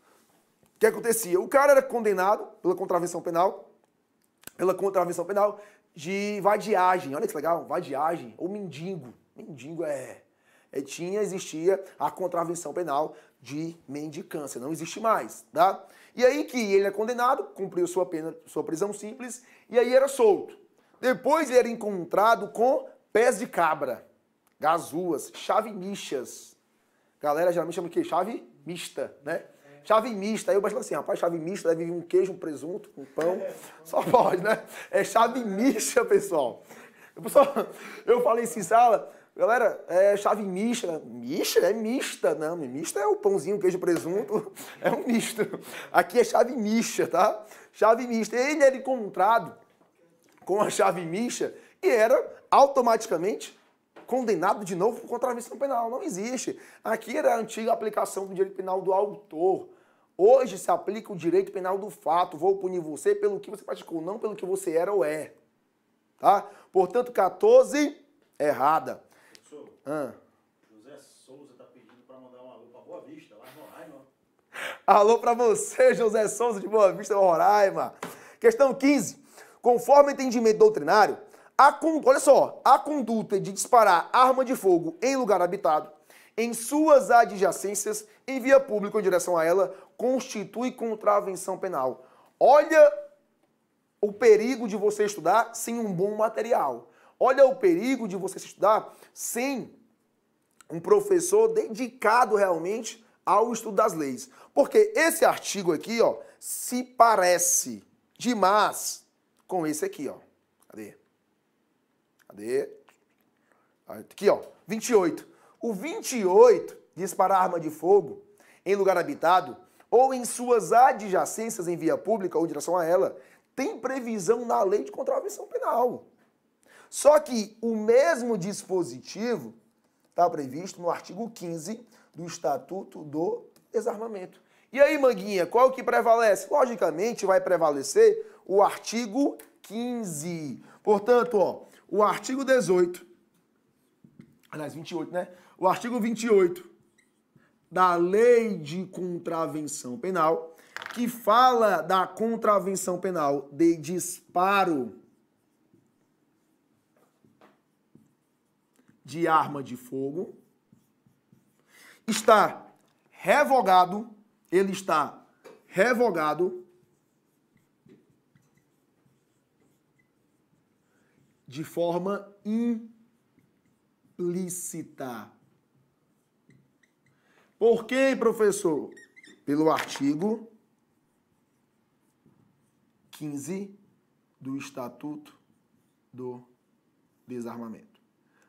O que acontecia? O cara era condenado pela contravenção penal, pela contravenção penal de vadiagem. Olha que legal, vadiagem ou mendigo. Mendigo é, é tinha, existia a contravenção penal de mendicância, não existe mais, tá? E aí que ele é condenado, cumpriu sua pena, sua prisão simples, e aí era solto. Depois ele era encontrado com pés de cabra, gazuas, chavinichas. Galera geralmente chama de quê? Chave mista, né? Chave mista. Aí eu bastante assim, rapaz, chave mista deve vir um queijo, um presunto, um pão. É. Só pode, né? É chave mista, pessoal. Eu, pessoal, eu falei assim, sala, Galera, é chave mista. Mista? É mista, não. Mista é o pãozinho, queijo, presunto. É um misto. Aqui é chave mista, tá? Chave mista. Ele era encontrado com a chave mista e era automaticamente condenado de novo por contravenção penal. Não existe. Aqui era a antiga aplicação do direito penal do autor. Hoje se aplica o direito penal do fato. Vou punir você pelo que você praticou, não pelo que você era ou é. Tá? Portanto, 14, errada. Ah. José Souza tá pedindo para mandar um alô para Boa Vista, lá em Roraima. Alô para você, José Souza de Boa Vista, Roraima. Questão 15. Conforme o entendimento doutrinário, a, olha só, a conduta de disparar arma de fogo em lugar habitado, em suas adjacências, em via pública ou em direção a ela, constitui contravenção penal. Olha o perigo de você estudar sem um bom material. Olha o perigo de você estudar sem um professor dedicado realmente ao estudo das leis. Porque esse artigo aqui, ó, se parece demais com esse aqui, ó. Cadê? Cadê? Aqui, ó, 28. O 28 diz para arma de fogo em lugar habitado ou em suas adjacências em via pública ou em direção a ela, tem previsão na lei de contravenção penal. Só que o mesmo dispositivo Está previsto no artigo 15 do Estatuto do Desarmamento. E aí, Manguinha, qual que prevalece? Logicamente vai prevalecer o artigo 15. Portanto, ó, o artigo 18, aliás, 28, né? O artigo 28 da Lei de Contravenção Penal, que fala da contravenção penal de disparo de arma de fogo, está revogado, ele está revogado de forma implícita. Por quê, professor? Pelo artigo 15 do Estatuto do Desarmamento.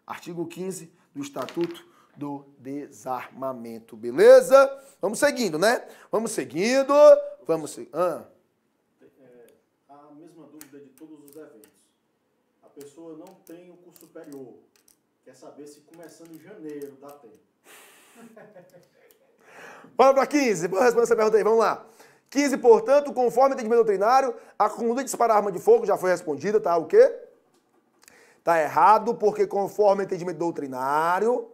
Artigo 15 do Estatuto do Desarmamento, beleza? Vamos seguindo, né? Vamos seguindo. Vamos seguindo. Ah. É, a mesma dúvida de todos os eventos. A pessoa não tem o curso superior. Quer saber se começando em janeiro dá tempo. Bora para 15. Vamos responder essa pergunta aí. Vamos lá. 15, portanto, conforme o entendimento doutrinário, a conduta de disparar arma de fogo já foi respondida, tá? O quê? Está errado porque conforme o entendimento doutrinário,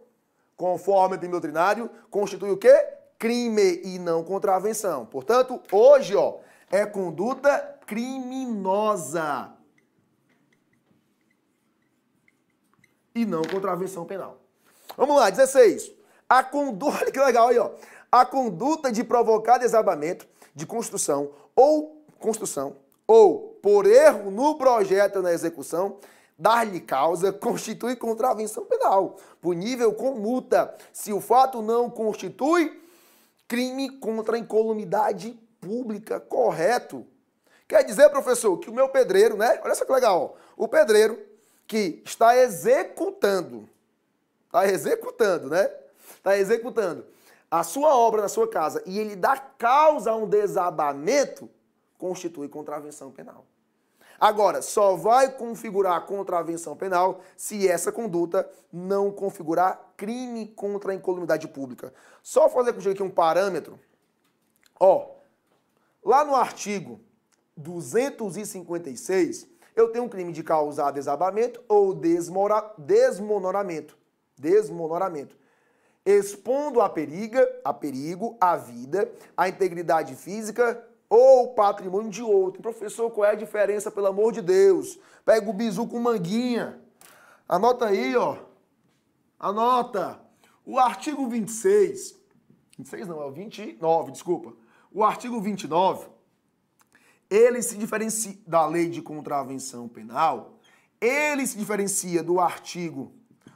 conforme o entendimento doutrinário, constitui o quê? Crime e não contravenção. Portanto, hoje, ó, é conduta criminosa. E não contravenção penal. Vamos lá, 16. A conduta, olha que legal aí, ó. A conduta de provocar desabamento de construção ou construção ou por erro no projeto ou na execução dar-lhe causa constitui contravenção penal, punível com multa, se o fato não constitui crime contra a incolumidade pública, correto? Quer dizer, professor, que o meu pedreiro, né? Olha só que legal, ó. o pedreiro que está executando, está executando, né? Está executando a sua obra na sua casa e ele dá causa a um desabamento, constitui contravenção penal. Agora, só vai configurar contravenção penal se essa conduta não configurar crime contra a incolumidade pública. Só fazer com aqui um parâmetro. Ó, lá no artigo 256, eu tenho um crime de causar desabamento ou desmora, desmonoramento. Desmonoramento. Expondo a periga, a perigo, a vida, a integridade física, ou patrimônio de outro. Professor, qual é a diferença, pelo amor de Deus? Pega o bizu com manguinha. Anota aí, ó. Anota. O artigo 26. 26 não, é o 29, desculpa. O artigo 29, ele se diferencia da lei de contravenção penal, ele se diferencia do artigo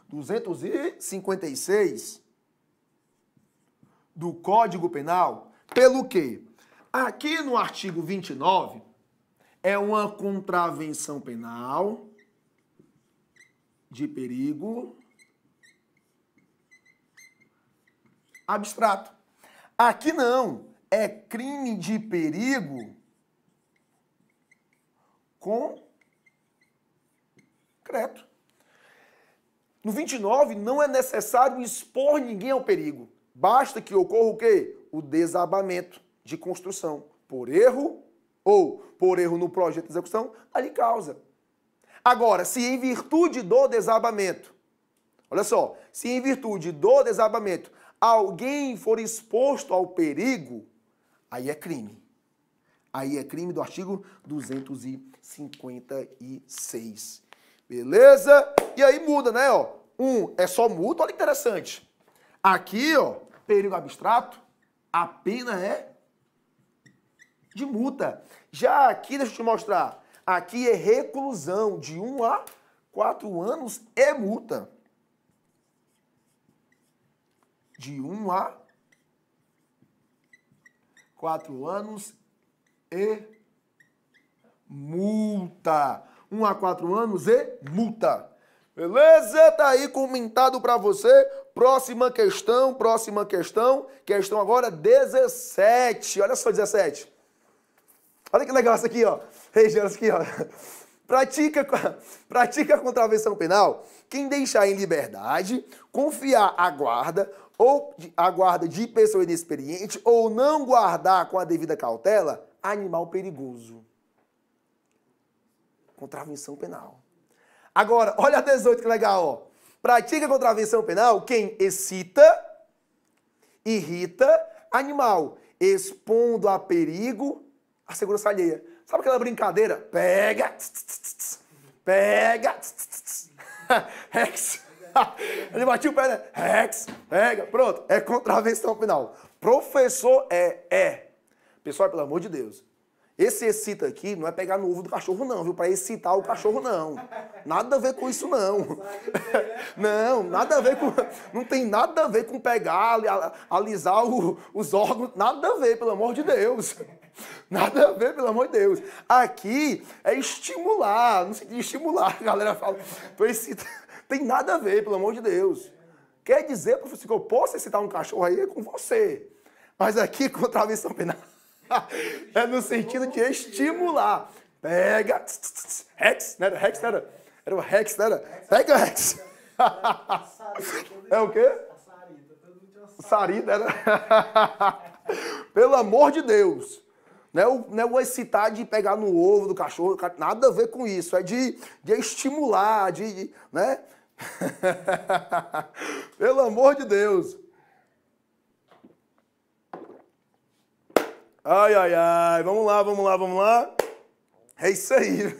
256 do Código Penal pelo quê? Aqui no artigo 29 é uma contravenção penal de perigo abstrato. Aqui não, é crime de perigo concreto. No 29 não é necessário expor ninguém ao perigo. Basta que ocorra o quê? O desabamento de construção por erro ou por erro no projeto de execução, ali causa. Agora, se em virtude do desabamento, olha só, se em virtude do desabamento alguém for exposto ao perigo, aí é crime. Aí é crime do artigo 256. Beleza? E aí muda, né, ó? Um é só multa, olha que interessante. Aqui, ó, perigo abstrato, a pena é de multa. Já aqui, deixa eu te mostrar, aqui é reclusão de 1 a 4 anos é multa. De 1 a 4 anos e multa. 1 a 4 anos e multa. Beleza? Tá aí comentado para você. Próxima questão, próxima questão. Questão agora 17. Olha só 17. Olha que legal isso aqui, ó. Região, isso aqui, ó. Pratica, pratica a contravenção penal quem deixar em liberdade, confiar a guarda ou a guarda de pessoa inexperiente ou não guardar com a devida cautela animal perigoso. Contravenção penal. Agora, olha a 18 que legal, ó. Pratica contravenção penal quem excita, irrita animal, expondo a perigo a segurança alheia. Sabe aquela brincadeira? Pega, pega, Rex. Ele batiu o pé, né? Rex, pega, pronto. É contravenção penal. Professor é, é. Pessoal, pelo amor de Deus, esse excita aqui não é pegar no ovo do cachorro, não, viu? Para excitar o cachorro, não. Nada a ver com isso, não. Não, nada a ver com. Não tem nada a ver com pegar, alisar o, os órgãos. Nada a ver, pelo amor de Deus. Nada a ver, pelo amor de Deus. Aqui é estimular, não sentido estimular, a galera fala. Tô excitando. Tem nada a ver, pelo amor de Deus. Quer dizer, professor, que eu posso excitar um cachorro aí é com você. Mas aqui, é contravenção penal. é no sentido de estimular. Pega. Rex, não né? era Rex, não era? Era o Rex, não né? era? Pega o Rex. é o quê? Sarita, era. Né? Pelo amor de Deus. Não é, o, não é o excitar de pegar no ovo do cachorro, nada a ver com isso. É de, de estimular, de. de né? Pelo amor de Deus. Ai, ai, ai. Vamos lá, vamos lá, vamos lá. É isso aí.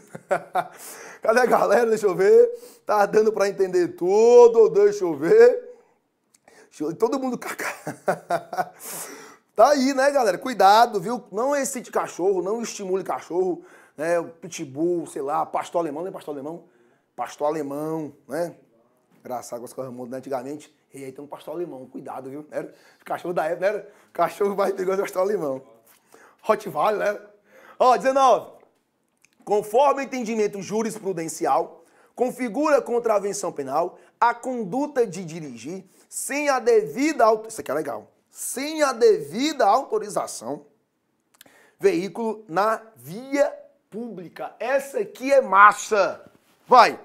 Cadê a galera? Deixa eu ver. Tá dando para entender tudo? Deixa eu ver. Deixa eu... Todo mundo. tá aí, né, galera? Cuidado, viu? Não excite cachorro, não estimule cachorro. Né? Pitbull, sei lá, pastor alemão. Lembra é pastor alemão? Pastor alemão, né? Engraçado com as coisas né? antigamente. E aí tem um pastor alemão, cuidado, viu? Né? cachorro da época, né? cachorro mais perigoso de pastor alemão. Rottweiler, né? Ó, 19. Conforme o entendimento jurisprudencial, configura contravenção penal a conduta de dirigir sem a devida isso aqui é legal, sem a devida autorização veículo na via pública. Essa aqui é massa. Vai.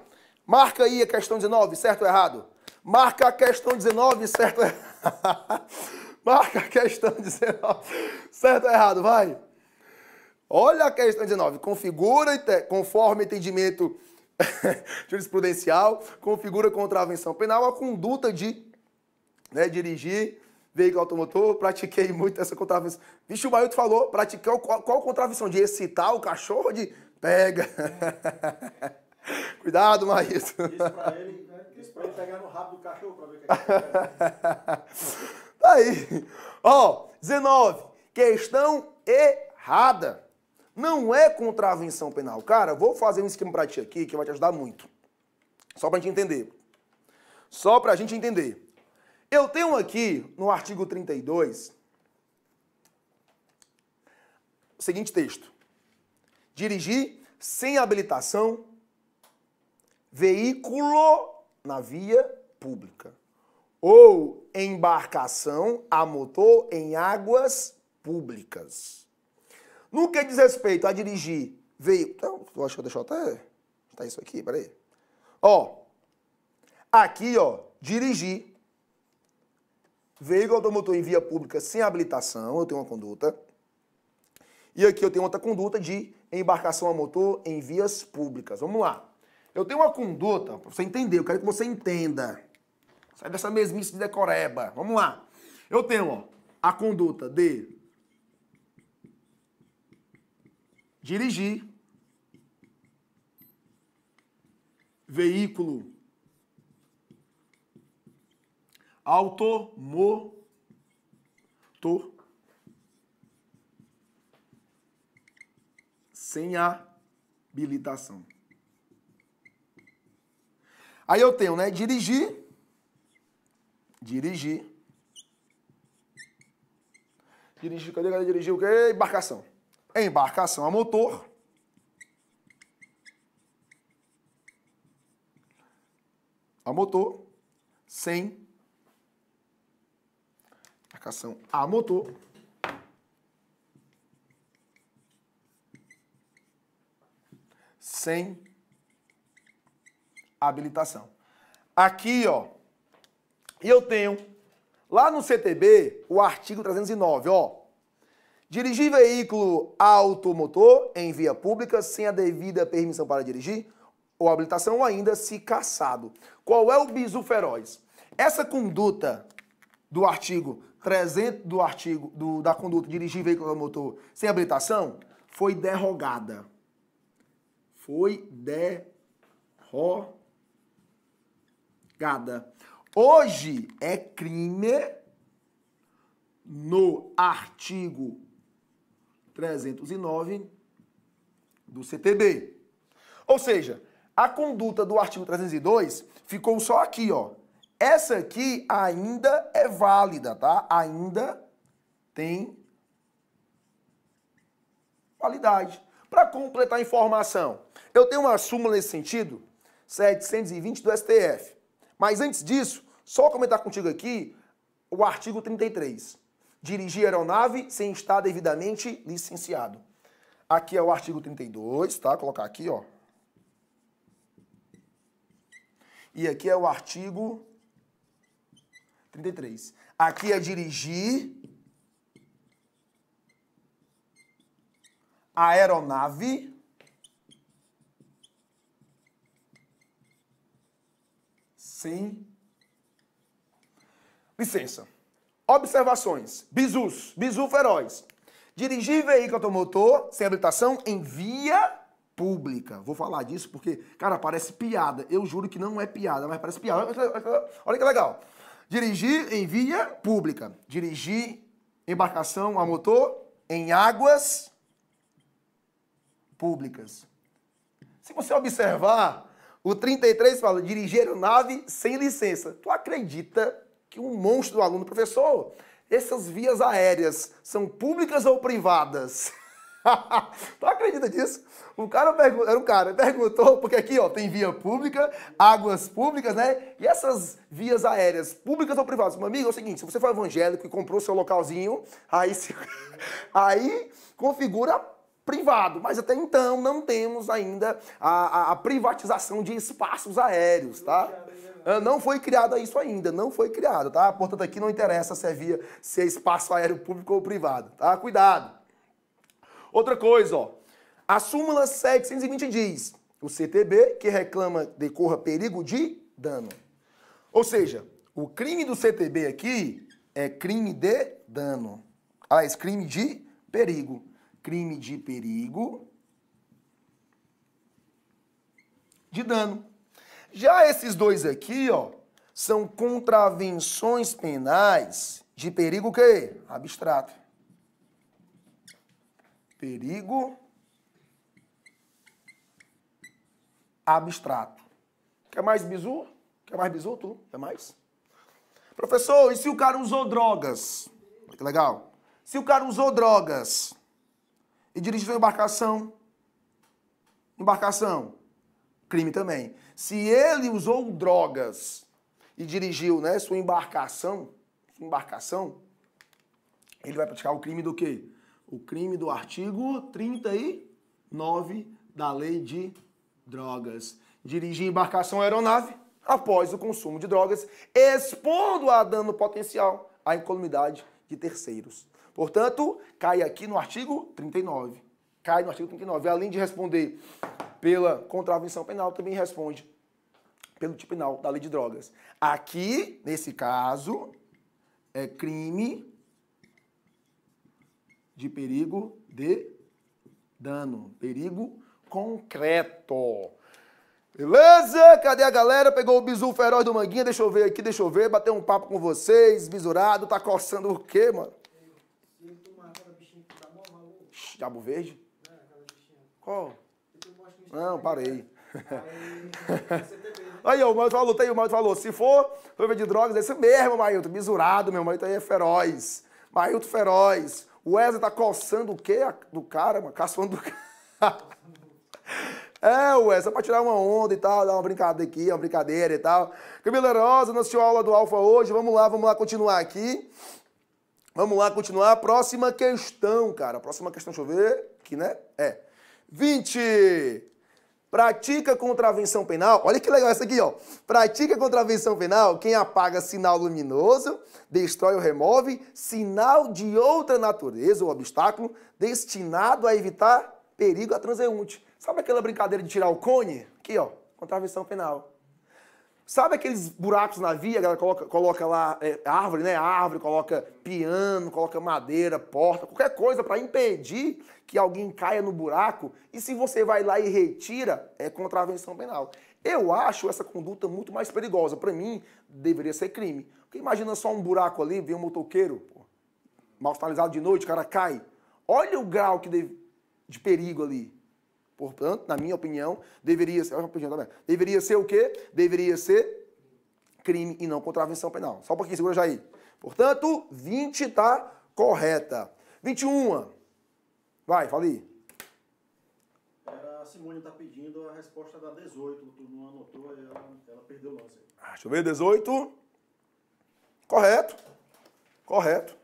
Marca aí a questão 19, certo ou errado? Marca a questão 19, certo ou errado? Marca a questão 19. Certo ou errado? Vai. Olha a questão 19. Configura, conforme entendimento jurisprudencial, configura contravenção penal a conduta de né, dirigir veículo automotor. Pratiquei muito essa contravenção. Vixe, o Mailton falou, pratiquei qual, qual contravenção? De excitar o cachorro de pega? Cuidado, Mailton. Isso pra ele, né? Isso pra ele pegar no rabo do cachorro pra ver o que é tá aí. Ó, oh, 19. Questão errada. Não é contravenção penal. Cara, vou fazer um esquema pra ti aqui que vai te ajudar muito. Só pra gente entender. Só pra gente entender. Eu tenho aqui no artigo 32 o seguinte texto: dirigir sem habilitação veículo na via pública ou embarcação a motor em águas públicas. No que diz respeito a dirigir veículo. Então, acho que deixa eu até. Tá isso aqui, peraí. Ó. Aqui, ó. Dirigir veículo automotor em via pública sem habilitação. Eu tenho uma conduta. E aqui eu tenho outra conduta de embarcação a motor em vias públicas. Vamos lá. Eu tenho uma conduta, para você entender, eu quero que você entenda. Sai dessa mesmice de decoreba. Vamos lá. Eu tenho ó, a conduta de dirigir veículo automotor sem habilitação. Aí eu tenho, né? Dirigir dirigir. Dirigir, cadê, cadê dirigir o quê? Embarcação. Embarcação a motor. A motor sem embarcação a motor. Sem habilitação. Aqui, ó, e eu tenho lá no CTB o artigo 309, ó. Dirigir veículo automotor em via pública sem a devida permissão para dirigir ou habilitação ou ainda se caçado. Qual é o bisu feroz? Essa conduta do artigo 300 do artigo do, da conduta dirigir veículo automotor sem habilitação foi derrogada. Foi derrogada. Hoje é crime no artigo 309 do CTB. Ou seja, a conduta do artigo 302 ficou só aqui, ó. Essa aqui ainda é válida, tá? Ainda tem validade. Para completar a informação, eu tenho uma súmula nesse sentido, 720 do STF. Mas antes disso, só comentar contigo aqui o artigo 33. Dirigir aeronave sem estar devidamente licenciado. Aqui é o artigo 32, tá? Vou colocar aqui, ó. E aqui é o artigo 33. Aqui é dirigir a aeronave Sim. Licença. Observações. Bizus. Bizu feroz. Dirigir veículo automotor sem habilitação em via pública. Vou falar disso porque, cara, parece piada. Eu juro que não é piada, mas parece piada. Olha que legal. Dirigir em via pública. Dirigir embarcação a motor em águas públicas. Se você observar, o 33 fala, dirigiram nave sem licença. Tu acredita que um monstro do aluno, professor, essas vias aéreas são públicas ou privadas? tu acredita disso? O cara perguntou, era um cara, perguntou, porque aqui ó, tem via pública, águas públicas, né? E essas vias aéreas, públicas ou privadas? Meu amigo, é o seguinte, se você for evangélico e comprou seu localzinho, aí, se, aí configura privado, mas até então não temos ainda a, a, a privatização de espaços aéreos, tá? Ah, não foi criado isso ainda, não foi criado, tá? Portanto, aqui não interessa se é via, se é espaço aéreo público ou privado, tá? Cuidado. Outra coisa, ó. A súmula 720 diz: o CTB que reclama decorra perigo de dano. Ou seja, o crime do CTB aqui é crime de dano. é crime de perigo crime de perigo, de dano. Já esses dois aqui, ó, são contravenções penais de perigo que abstrato. Perigo abstrato. Quer mais bizu? Quer mais bizu tu? Quer mais? Professor, e se o cara usou drogas? que legal. Se o cara usou drogas, e dirigiu a embarcação. Embarcação. Crime também. Se ele usou drogas e dirigiu né, sua embarcação, sua embarcação, ele vai praticar o crime do quê? O crime do artigo 39 da lei de drogas. Dirigir embarcação aeronave após o consumo de drogas, expondo a dano potencial à incolumidade de terceiros. Portanto, cai aqui no artigo 39. Cai no artigo 39. Além de responder pela contravenção penal, também responde pelo tipo penal da lei de drogas. Aqui, nesse caso, é crime de perigo de dano. Perigo concreto. Beleza? Cadê a galera? Pegou o bizu feroz do Manguinha? Deixa eu ver aqui, deixa eu ver. Bater um papo com vocês. Bisurado, tá coçando o quê, mano? Diabo Verde? Não, aquela Qual? Não, parei. Aí, ó, o Mailton falou, tem, o Mailton falou, se for problema de drogas, é isso mesmo, Mailton, misurado, meu Mailton aí é feroz. Mailton feroz. O Wesley tá coçando o quê do cara, mano? Caçando do cara. É, Wesley, só pra tirar uma onda e tal, dar uma brincadeira aqui, uma brincadeira e tal. Camila Rosa, nossa aula do Alfa hoje, vamos lá, vamos lá continuar aqui. Vamos lá continuar. Próxima questão, cara. Próxima questão, deixa eu ver. Aqui, né? É. 20. Pratica contravenção penal. Olha que legal essa aqui, ó. Pratica contravenção penal quem apaga sinal luminoso, destrói ou remove sinal de outra natureza ou obstáculo destinado a evitar perigo a transeunte. Sabe aquela brincadeira de tirar o cone? Aqui, ó. Contravenção penal. Sabe aqueles buracos na via, a galera coloca, coloca lá é, árvore, né? Árvore, coloca piano, coloca madeira, porta, qualquer coisa para impedir que alguém caia no buraco. E se você vai lá e retira, é contravenção penal. Eu acho essa conduta muito mais perigosa. Para mim, deveria ser crime. Porque imagina só um buraco ali, vem um motoqueiro, pô, mal sinalizado de noite, o cara cai. Olha o grau que de, de perigo ali. Portanto, na minha opinião, deveria ser. Tá deveria ser o quê? Deveria ser crime e não contravenção penal. Só um pouquinho, segura já aí. Portanto, 20 está correta. 21. Vai, fala aí. A Simone está pedindo a resposta da 18. Tu não anotou, ela, ela perdeu o lance. Ah, deixa eu ver, 18. Correto. Correto.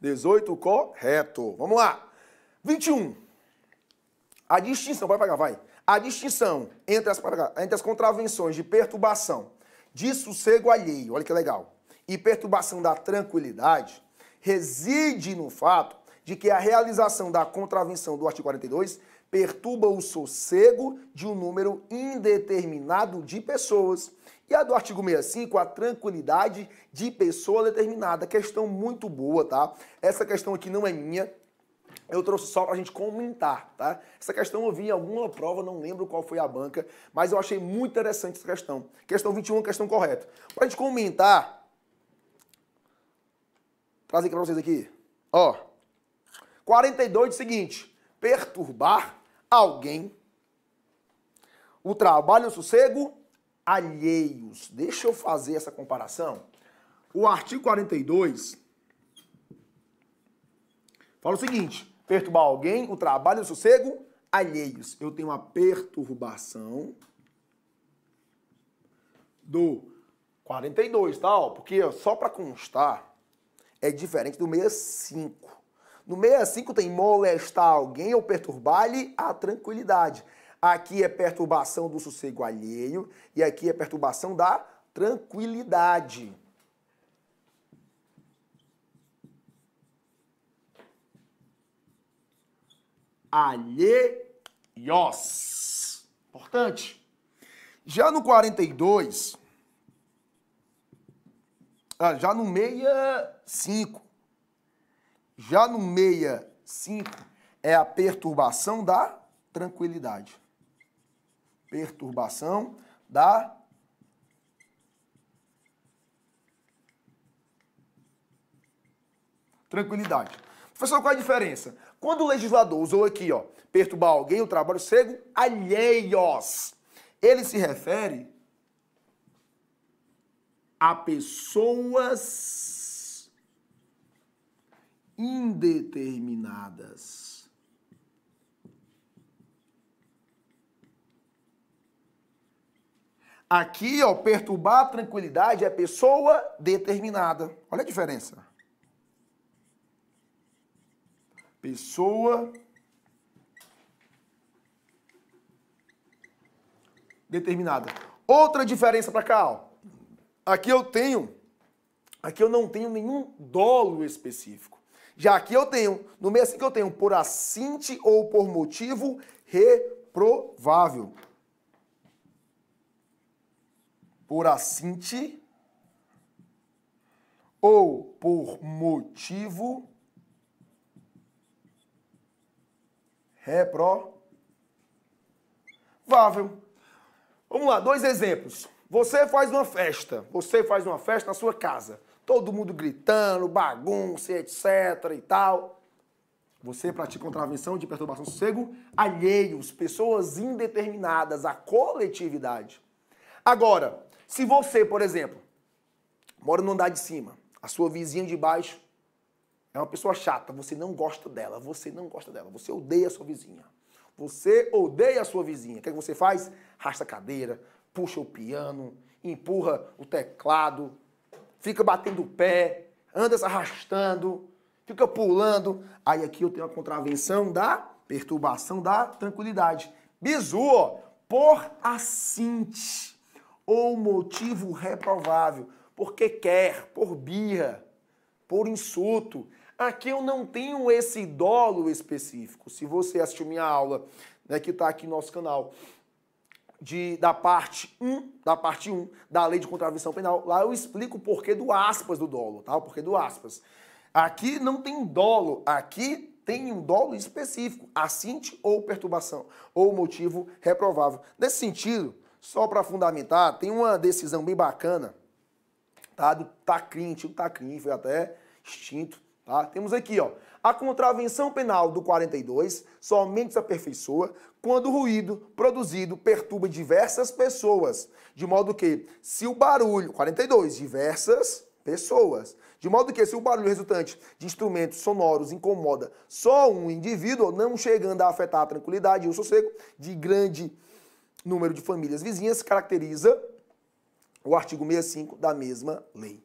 18, correto. Vamos lá. 21. A distinção, vai pagar, vai. A distinção entre as, entre as contravenções de perturbação de sossego alheio, olha que legal, e perturbação da tranquilidade, reside no fato de que a realização da contravenção do artigo 42 perturba o sossego de um número indeterminado de pessoas. E a do artigo 65, a tranquilidade de pessoa determinada. Questão muito boa, tá? Essa questão aqui não é minha, eu trouxe só para a gente comentar, tá? Essa questão eu vi em alguma prova, não lembro qual foi a banca, mas eu achei muito interessante essa questão. Questão 21, questão correta. Para a gente comentar, trazer aqui para vocês aqui, ó. 42 é o seguinte, perturbar alguém, o trabalho e o sossego alheios. Deixa eu fazer essa comparação. O artigo 42 fala o seguinte, perturbar alguém, o trabalho e o sossego alheios. Eu tenho a perturbação do 42, tá? Ó, porque só para constar, é diferente do 65. No 65 tem molestar alguém ou perturbar-lhe a tranquilidade. Aqui é perturbação do sossego alheio e aqui é perturbação da tranquilidade. alheios. Importante. Já no 42, ah, já no 65, já no 65 é a perturbação da tranquilidade. Perturbação da tranquilidade. Professor, qual a diferença? Quando o legislador usou aqui, ó, perturbar alguém o trabalho cego alheios, ele se refere a pessoas indeterminadas. Aqui, ó, perturbar a tranquilidade é pessoa determinada. Olha a diferença. pessoa determinada. Outra diferença para cá, ó. Aqui eu tenho, aqui eu não tenho nenhum dolo específico. Já aqui eu tenho, no mesmo assim que eu tenho, por assinte ou por motivo reprovável. Por assinte ou por motivo reprovável. Vamos lá, dois exemplos. Você faz uma festa, você faz uma festa na sua casa, todo mundo gritando, bagunça, etc e tal. Você pratica contravenção de perturbação do sossego alheios, pessoas indeterminadas, a coletividade. Agora, se você, por exemplo, mora no andar de cima, a sua vizinha de baixo é uma pessoa chata, você não gosta dela, você não gosta dela, você odeia a sua vizinha. Você odeia a sua vizinha. O que, é que você faz? Rasta a cadeira, puxa o piano, empurra o teclado, fica batendo o pé, anda se arrastando, fica pulando. Aí aqui eu tenho a contravenção da perturbação da tranquilidade. Bizu, ó, por assinte ou motivo reprovável, porque quer, por birra, por insulto, Aqui eu não tenho esse dolo específico. Se você assistiu minha aula, né, que está aqui no nosso canal, de, da parte 1, da parte 1 da lei de contravenção penal, lá eu explico o porquê do aspas do dolo, tá? O porquê do aspas. Aqui não tem dolo, aqui tem um dolo específico, assinte ou perturbação, ou motivo reprovável. Nesse sentido, só para fundamentar, tem uma decisão bem bacana, tá? Do Tacrim, antigo Tacrim, foi até extinto, Tá? Temos aqui, ó, a contravenção penal do 42 somente se aperfeiçoa quando o ruído produzido perturba diversas pessoas, de modo que se o barulho, 42, diversas pessoas, de modo que se o barulho resultante de instrumentos sonoros incomoda só um indivíduo, não chegando a afetar a tranquilidade e o sossego de grande número de famílias vizinhas, caracteriza o artigo 65 da mesma lei.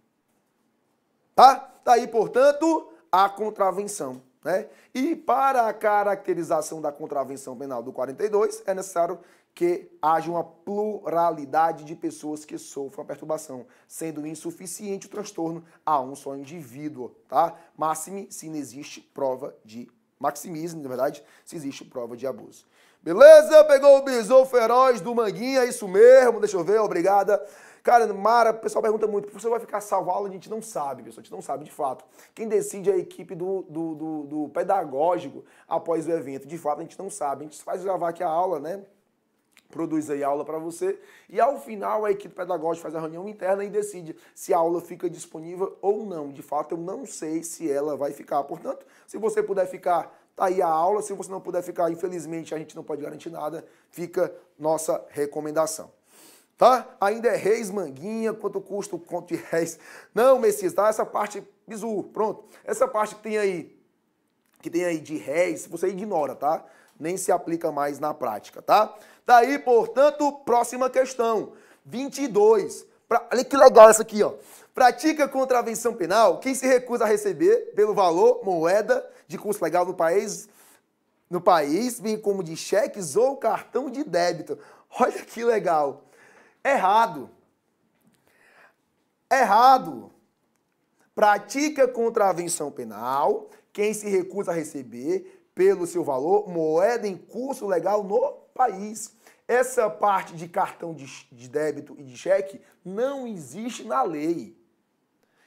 Tá? tá aí portanto, a contravenção. Né? E para a caracterização da contravenção penal do 42, é necessário que haja uma pluralidade de pessoas que sofram a perturbação, sendo insuficiente o transtorno a um só indivíduo, tá? Máxime se não existe prova de maximismo, na verdade, se existe prova de abuso. Beleza? Pegou o bisou feroz do Manguinha, isso mesmo, deixa eu ver, obrigada. Cara, Mara, o pessoal pergunta muito, o você vai ficar salvo a aula? A gente não sabe, pessoal, a gente não sabe de fato. Quem decide é a equipe do, do, do, do pedagógico após o evento. De fato, a gente não sabe. A gente faz gravar aqui a aula, né? produz aí a aula para você. E ao final, a equipe pedagógica faz a reunião interna e decide se a aula fica disponível ou não. De fato, eu não sei se ela vai ficar. Portanto, se você puder ficar, tá aí a aula. Se você não puder ficar, infelizmente, a gente não pode garantir nada. Fica nossa recomendação tá? Ainda é reis, manguinha, quanto custa o conto de réis. Não, Messias, tá? Essa parte, bizu, pronto. Essa parte que tem aí, que tem aí de réis, você ignora, tá? Nem se aplica mais na prática, tá? Daí, portanto, próxima questão, 22. Pra, olha que legal essa aqui, ó. Pratica contravenção penal quem se recusa a receber pelo valor, moeda de curso legal no país, no país, bem como de cheques ou cartão de débito. Olha que legal. Errado. Errado. Pratica contravenção penal quem se recusa a receber pelo seu valor moeda em curso legal no país. Essa parte de cartão de débito e de cheque não existe na lei.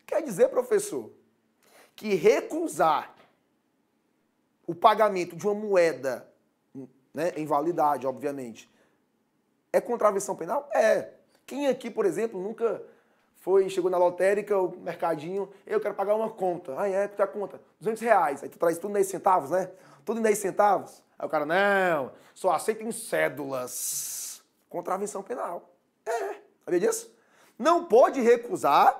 Quer dizer, professor, que recusar o pagamento de uma moeda né, em validade, obviamente, é contravenção penal? É. Quem aqui, por exemplo, nunca foi, chegou na lotérica, o mercadinho, eu quero pagar uma conta. Ah, é, tu é a conta? 200 reais. Aí tu traz tudo em 10 centavos, né? Tudo em 10 centavos. Aí o cara, não, só aceita em cédulas. Contravenção penal. É, sabia disso? Não pode recusar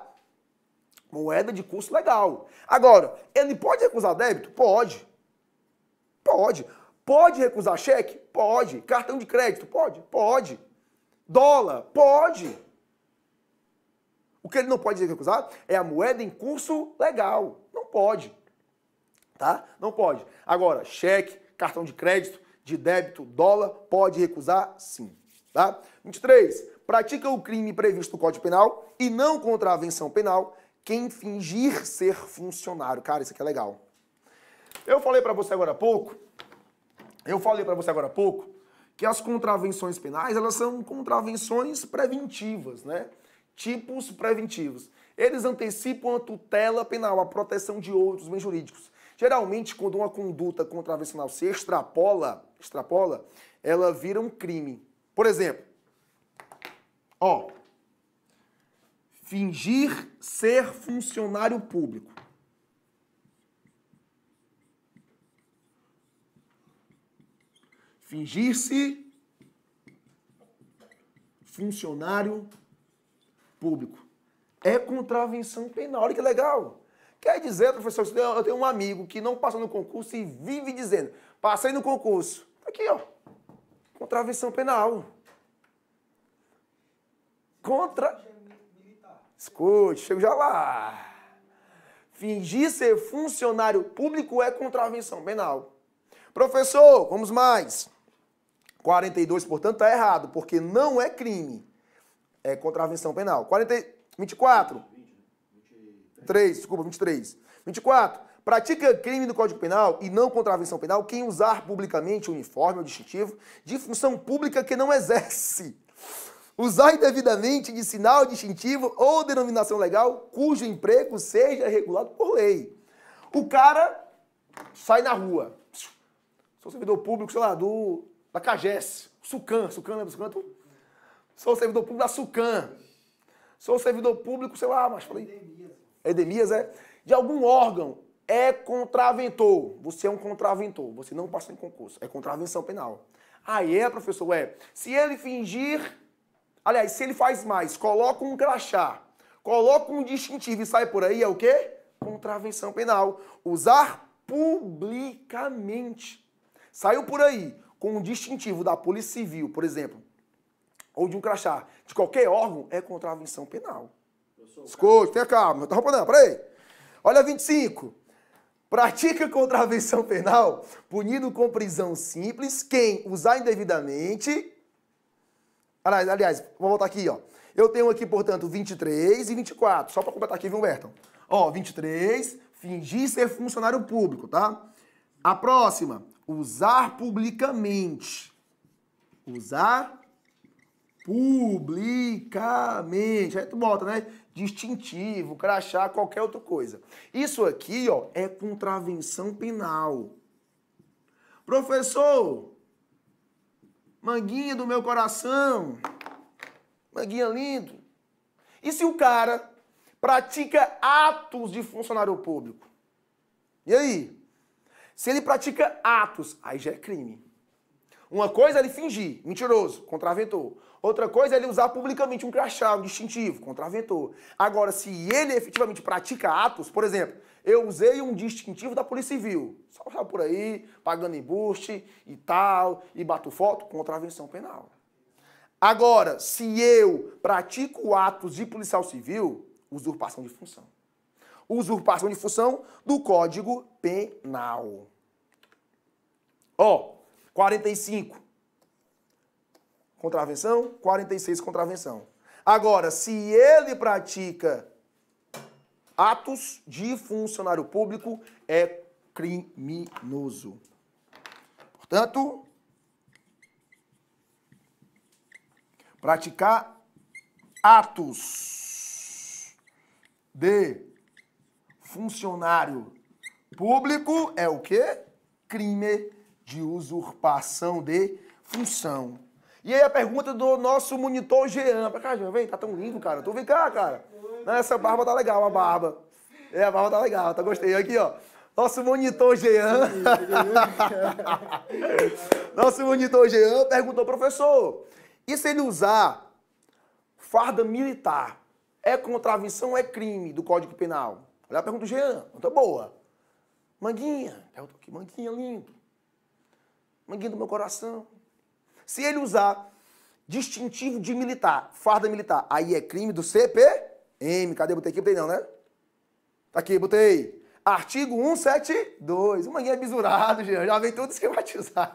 moeda de curso legal. Agora, ele pode recusar débito? Pode. Pode. Pode recusar cheque? Pode. Cartão de crédito? Pode. Pode dólar? Pode. O que ele não pode recusar é, é a moeda em curso legal. Não pode. Tá? Não pode. Agora, cheque, cartão de crédito, de débito, dólar, pode recusar sim. Tá? 23. Pratica o crime previsto no Código Penal e não contravenção penal quem fingir ser funcionário. Cara, isso aqui é legal. Eu falei para você agora há pouco, eu falei para você agora há pouco que as contravenções penais, elas são contravenções preventivas, né? Tipos preventivos. Eles antecipam a tutela penal, a proteção de outros bens jurídicos. Geralmente, quando uma conduta contravencional se extrapola, extrapola, ela vira um crime. Por exemplo, ó, fingir ser funcionário público. fingir-se funcionário público. É contravenção penal. Olha que legal. Quer dizer, professor, eu tenho um amigo que não passou no concurso e vive dizendo: passei no concurso. Tá aqui, ó. Contravenção penal. Contra. Escute, chego já lá. Fingir ser funcionário público é contravenção penal. Professor, vamos mais. 42, portanto, está errado, porque não é crime. É contravenção penal. 40, 24. 3, desculpa, 23. 24. Pratica crime do Código Penal e não contravenção penal quem usar publicamente uniforme ou distintivo de função pública que não exerce. Usar indevidamente de sinal distintivo ou denominação legal cujo emprego seja regulado por lei. O cara sai na rua. Sou servidor público, sei lá, do da CAGES, SUCAM, SUCAM, lembra SUCAM? Tu? Então, sou servidor público da SUCAM. Sou servidor público, sei lá, mas falei. Edemias. É Edemias é. De algum órgão. É contraventor. Você é um contraventor. Você não passa em concurso. É contravenção penal. Aí é, professor, é. Se ele fingir. Aliás, se ele faz mais, coloca um crachá, coloca um distintivo e sai por aí, é o quê? Contravenção penal. Usar publicamente. Saiu por aí com um distintivo da Polícia Civil, por exemplo, ou de um crachá, de qualquer órgão, é contravenção penal. Escute, tenha calma, eu tô respondendo, peraí. Olha 25. Pratica contravenção penal punido com prisão simples quem usar indevidamente. Aliás, vou voltar aqui, ó. Eu tenho aqui, portanto, 23 e 24, só para completar aqui, viu, Humberto? Ó, 23, fingir ser funcionário público, tá? A próxima, usar publicamente. Usar publicamente. Aí tu bota, né? Distintivo, crachá, qualquer outra coisa. Isso aqui, ó, é contravenção penal. Professor, manguinha do meu coração, manguinha lindo. E se o cara pratica atos de funcionário público? E aí? Se ele pratica atos, aí já é crime. Uma coisa é ele fingir, mentiroso, contraventor. Outra coisa é ele usar publicamente um crachá, um distintivo, contraventor. Agora, se ele efetivamente pratica atos, por exemplo, eu usei um distintivo da Polícia Civil, só passar por aí, pagando embuste e tal, e bato foto, contravenção penal. Agora, se eu pratico atos de policial civil, usurpação de função usurpação de função do Código Penal. Ó, 45 contravenção, 46 contravenção. Agora, se ele pratica atos de funcionário público, é criminoso. Portanto, praticar atos de funcionário público é o quê? Crime de usurpação de função. E aí a pergunta do nosso monitor Jean. Pra cá, Jean, vem, tá tão lindo, cara. Tu vem cá, cara. Essa barba tá legal, a barba. É, a barba tá legal, tá gostei. Aqui, ó. Nosso monitor Jean. nosso monitor Jean perguntou, professor, e se ele usar farda militar? É contravenção ou é crime do Código Penal? Olha a pergunta do Jean, pergunta boa. Manguinha, pergunta aqui, manguinha lindo. Manguinha do meu coração. Se ele usar distintivo de militar, farda militar, aí é crime do CPM. Cadê? Botei aqui, botei não, né? Tá aqui, botei. Artigo 172. O manguinha é bisurado, Jean. Já vem tudo esquematizado.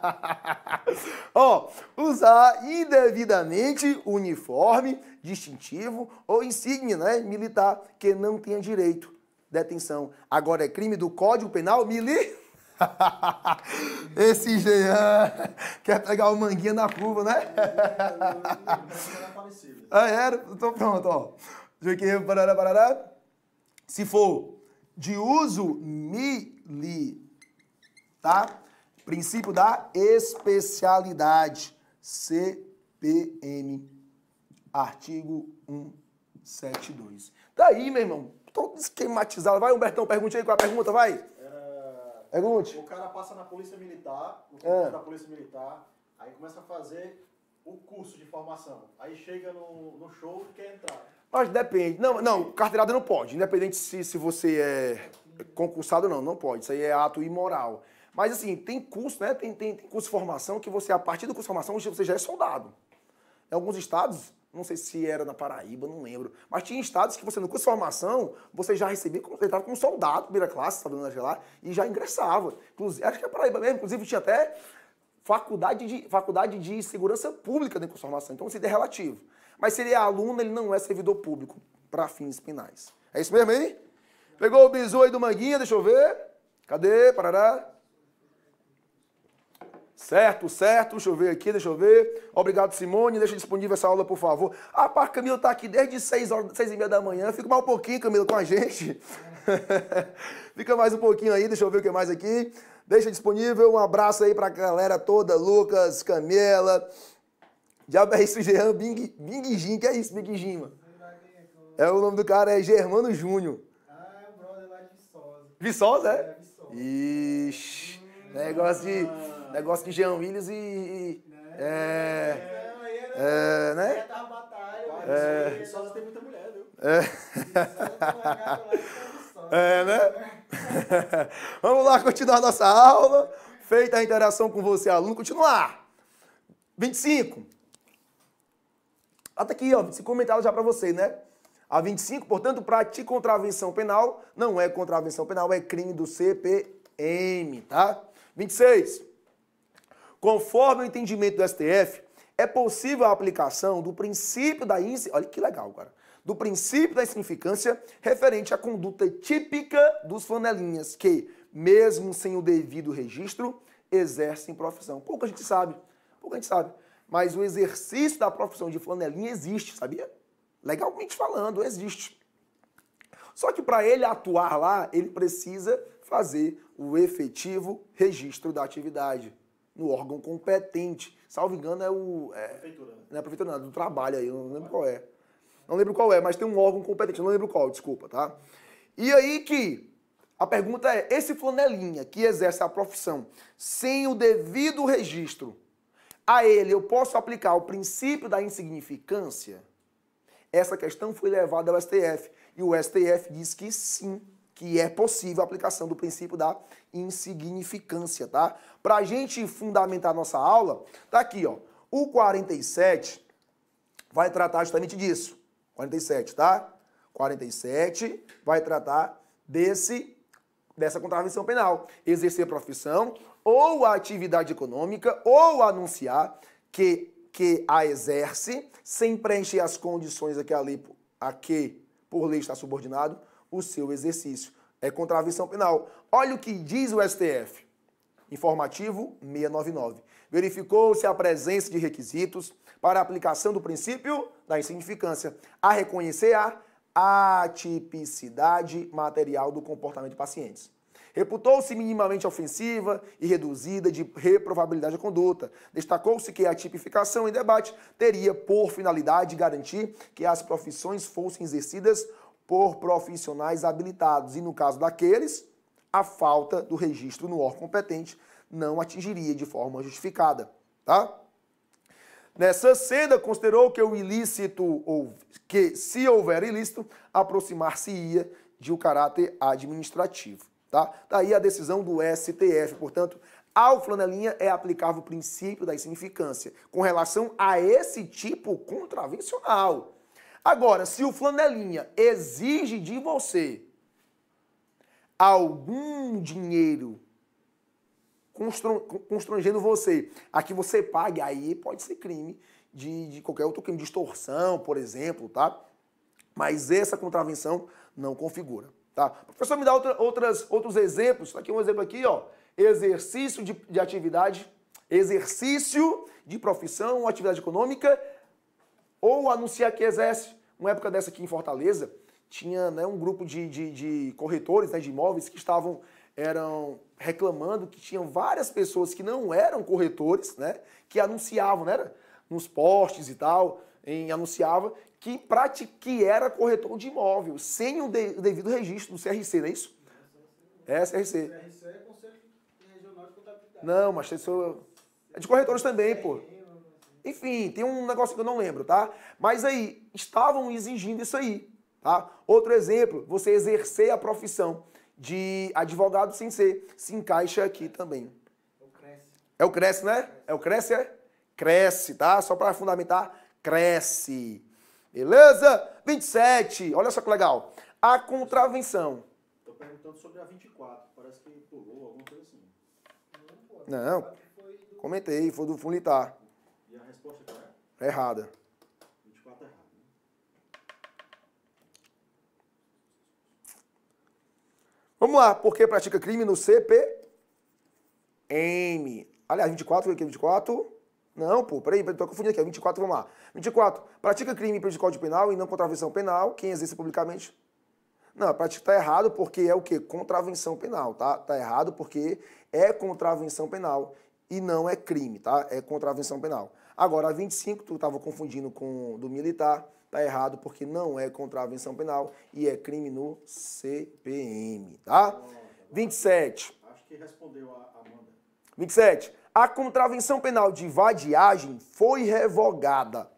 Ó, usar indevidamente uniforme, distintivo ou insígnia né, militar que não tenha direito detenção. Agora é crime do Código Penal mili. Esse Jean quer pegar o manguinha na curva, né? ah, era? tô então pronto, ó. Parará, parará. Se for de uso mili, tá? Princípio da especialidade. CPM, artigo 172. Tá aí meu irmão, todo esquematizado. Vai, Humbertão, pergunte aí com a pergunta, vai. É... Pergunte. O cara passa na polícia militar, o cara é. da polícia militar, aí começa a fazer o curso de formação. Aí chega no, no show e quer entrar. Mas depende. Não, não, carteirada não pode. Independente se, se você é concursado ou não, não pode. Isso aí é ato imoral. Mas assim, tem curso, né? Tem, tem, tem curso de formação que você, a partir do curso de formação, você já é soldado. Em alguns estados, não sei se era na Paraíba, não lembro. Mas tinha estados que você, no curso de formação, você já recebia, entrava como soldado, primeira classe, sabe lá, tá e já ingressava. Inclusive, acho que é Paraíba mesmo, inclusive tinha até faculdade de, faculdade de segurança pública dentro de formação, então seria é relativo. Mas se ele é aluno, ele não é servidor público para fins penais. É isso mesmo aí? Pegou o bizu aí do Manguinha, deixa eu ver. Cadê? Parará. Certo, certo. Deixa eu ver aqui, deixa eu ver. Obrigado, Simone. Deixa disponível essa aula, por favor. Ah, pá, Camila tá aqui desde 6 horas, 6 e meia da manhã. Fica mais um pouquinho, Camila, com a gente. Fica mais um pouquinho aí, deixa eu ver o que mais aqui. Deixa disponível. Um abraço aí pra galera toda. Lucas, Camila. Diabo é isso, Jean Bing, Bing Jim. Que é isso, Bing Jim, mano? É, o nome do cara é Germano Júnior. Ah, é o brother lá de Viçosa. Viçosa, é? é Viçosa. Ixi, negócio de... Ah. Negócio de Jean Willis e. e né? É. é, né? né? É, batalha, é. é. muita mulher, viu? É. É, né? Vamos lá continuar nossa aula. Feita a interação com você, aluno. Continuar. 25. Até aqui, ó, 25 comentado já para vocês, né? A 25, portanto, pratique contravenção penal. Não é contravenção penal, é crime do CPM, tá? 26. Conforme o entendimento do STF, é possível a aplicação do princípio da ins... olha que legal, cara. Do princípio da insignificância referente à conduta típica dos flanelinhas que, mesmo sem o devido registro, exercem profissão. Pouca gente sabe, pouca gente sabe. Mas o exercício da profissão de flanelinha existe, sabia? Legalmente falando, existe. Só que para ele atuar lá, ele precisa fazer o efetivo registro da atividade no órgão competente. Salvo engano, é o. É, prefeitura. Né? Não é a prefeitura, não, é do trabalho aí, eu não lembro qual é. Não lembro qual é, mas tem um órgão competente, eu não lembro qual, desculpa, tá? E aí que a pergunta é: esse flanelinha que exerce a profissão sem o devido registro, a ele eu posso aplicar o princípio da insignificância? Essa questão foi levada ao STF e o STF diz que sim, que é possível a aplicação do princípio da insignificância, tá? Para a gente fundamentar nossa aula, tá aqui, ó. O 47 vai tratar justamente disso. 47, tá? 47 vai tratar desse dessa contravenção penal. Exercer profissão ou atividade econômica ou anunciar que que a exerce sem preencher as condições a que a, lei, a que por lei está subordinado o seu exercício é contravenção penal. Olha o que diz o STF. Informativo 699. Verificou-se a presença de requisitos para a aplicação do princípio da insignificância, a reconhecer a atipicidade material do comportamento de pacientes. Reputou-se minimamente ofensiva e reduzida de reprovabilidade da conduta. Destacou-se que a tipificação em debate teria por finalidade garantir que as profissões fossem exercidas por profissionais habilitados. E no caso daqueles, a falta do registro no órgão competente não atingiria de forma justificada. Tá? Nessa senda, considerou que o ilícito, ou que se houver ilícito, aproximar-se-ia de um caráter administrativo. Tá? Daí a decisão do STF. Portanto, ao flanelinha é aplicável o princípio da insignificância com relação a esse tipo contravencional. Agora, se o flanelinha exige de você algum dinheiro constrangendo você a que você pague, aí pode ser crime de, de qualquer outro crime de extorsão, por exemplo, tá? Mas essa contravenção não configura, tá? Professor, me dá outra, outras, outros exemplos. Tá aqui um exemplo aqui, ó. Exercício de, de atividade, exercício de profissão ou atividade econômica ou anunciar que exerce. Uma época dessa aqui em Fortaleza, tinha né, um grupo de, de, de corretores né, de imóveis que estavam eram reclamando que tinham várias pessoas que não eram corretores, né, que anunciavam, né, nos postes e tal, em, anunciava que, pratic, que era corretor de imóvel, sem o, de, o devido registro do CRC, não é isso? É, CRC. CRC é Conselho Regional de Contabilidade. Não, mas isso é de corretores também, pô. Enfim, tem um negócio que eu não lembro, tá? Mas aí, estavam exigindo isso aí, tá? Outro exemplo, você exercer a profissão de advogado sem ser, se encaixa aqui também. É o Cresce, é né? É o Cresce, é? Cresce, tá? Só para fundamentar, Cresce. Beleza? 27. Olha só que legal. A contravenção. Estou perguntando sobre a 24. Parece que pulou alguma coisa assim. Não. Comentei, foi do tá é errada. 24 é errada. Né? Vamos lá, por que pratica crime no CPM? Aliás, 24, é 24. Não, pô, peraí, tô confundindo aqui, 24, é vamos lá. 24, pratica crime pelo Código Penal e não contravenção penal, quem exerce publicamente. Não, pratica tá errado porque é o quê? Contravenção penal, tá? Tá errado porque é contravenção penal e não é crime, tá? É contravenção penal. Agora, a 25, tu estava confundindo com do militar, tá errado, porque não é contravenção penal e é crime no CPM, tá? 27. Acho que respondeu a Amanda. 27. A contravenção penal de vadiagem foi revogada.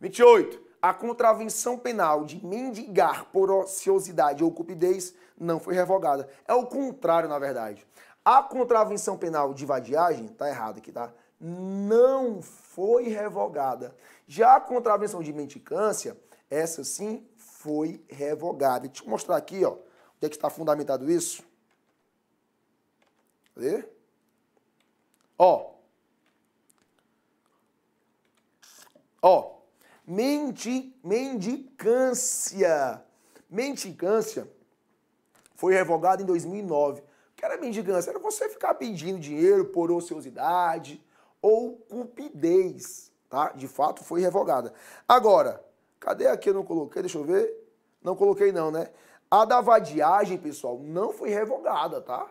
28. A contravenção penal de mendigar por ociosidade ou cupidez não foi revogada. É o contrário, na verdade. A contravenção penal de vadiagem, tá errado aqui, tá? não foi revogada. Já a contravenção de mendicância, essa sim foi revogada. Deixa eu mostrar aqui, ó, onde é que está fundamentado isso. Cadê? Ó. Ó. Mendi, mendicância. Mendicância foi revogada em 2009. O que era mendicância? Era você ficar pedindo dinheiro por ociosidade, ou cupidez, tá? De fato foi revogada. Agora, cadê aqui eu não coloquei? Deixa eu ver. Não coloquei não, né? A da vadiagem, pessoal, não foi revogada, tá?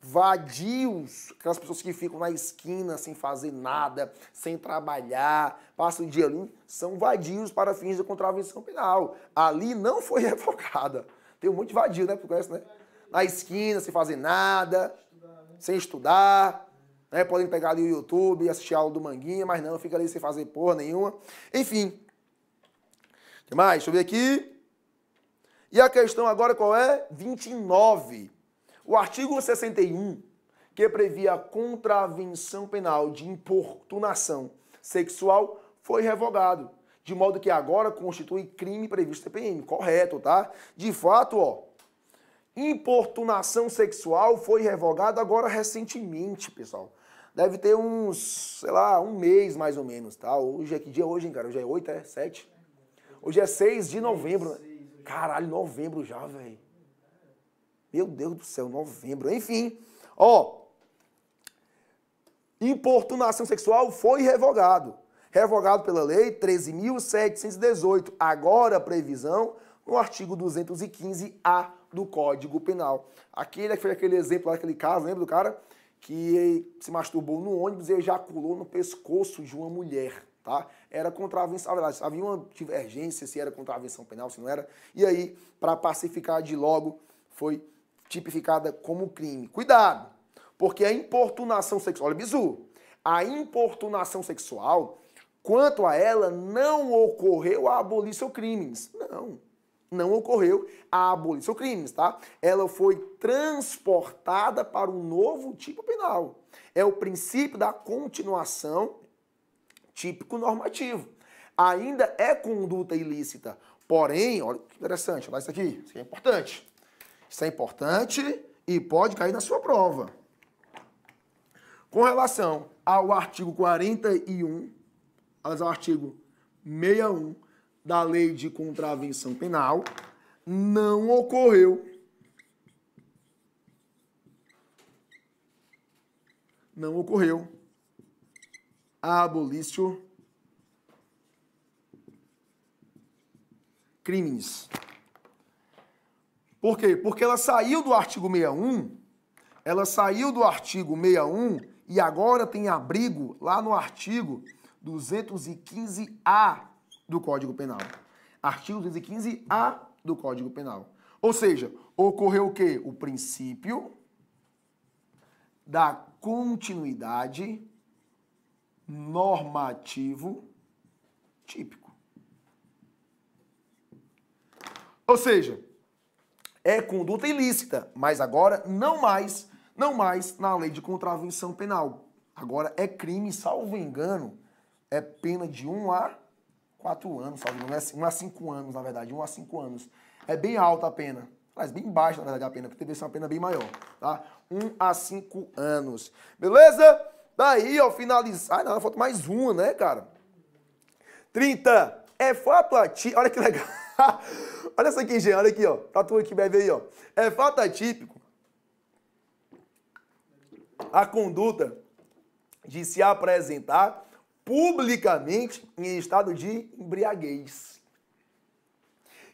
Vadios, aquelas pessoas que ficam na esquina sem fazer nada, sem trabalhar, passam o dia ali, são vadios para fins de contravenção penal. Ali não foi revogada. Tem um monte de vadio, né? Porque conhece, né? Na esquina, sem fazer nada, sem estudar né? Podem pegar ali o YouTube e assistir a aula do Manguinha, mas não, fica ali sem fazer porra nenhuma. Enfim. O que mais? Deixa eu ver aqui. E a questão agora qual é? 29. O artigo 61, que previa a contravenção penal de importunação sexual, foi revogado de modo que agora constitui crime previsto TPM. Correto, tá? De fato, ó, importunação sexual foi revogada agora recentemente, pessoal. Deve ter uns, sei lá, um mês mais ou menos, tá? Hoje é que dia hoje, hein, cara? Hoje é 8, é 7? Hoje é 6 de novembro. Né? Caralho, novembro já, velho. Meu Deus do céu, novembro. Enfim, ó. Importunação sexual foi revogado. Revogado pela lei 13.718. Agora, previsão no artigo 215-A do Código Penal. Aquele, aquele exemplo lá, aquele caso, lembra do cara? que se masturbou no ônibus e ejaculou no pescoço de uma mulher, tá? Era contravenção, havia uma divergência se era contravenção penal, se não era. E aí, para pacificar de logo, foi tipificada como crime. Cuidado, porque a importunação sexual, olha, bizu, a importunação sexual, quanto a ela, não ocorreu a abolição crimes. Não não ocorreu a abolição crimes, tá? Ela foi transportada para um novo tipo penal. É o princípio da continuação típico normativo. Ainda é conduta ilícita, porém, olha que interessante, olha isso aqui, isso aqui é importante. Isso é importante e pode cair na sua prova. Com relação ao artigo 41, ao artigo 61 da lei de contravenção penal não ocorreu. Não ocorreu. Abolício crimes. Por quê? Porque ela saiu do artigo 61, ela saiu do artigo 61 e agora tem abrigo lá no artigo 215A do Código Penal. Artigo 215A do Código Penal. Ou seja, ocorreu o quê? O princípio da continuidade normativo típico. Ou seja, é conduta ilícita, mas agora não mais, não mais na lei de contravenção penal. Agora é crime, salvo engano, é pena de 1 um a quatro anos, salvo um é assim, a é cinco anos, na verdade, um a cinco anos. É bem alta a pena. Mas bem baixa, na verdade, a pena, porque deveria ser uma pena bem maior, tá? Um a cinco anos. Beleza? Daí, ó, finalizar. Ai, não, falta mais uma, né, cara? 30. É fato ti. Olha que legal. olha essa aqui, gente. Olha aqui, ó. Pra tu que bebe aí, ó. É fato atípico a conduta de se apresentar publicamente em estado de embriaguez,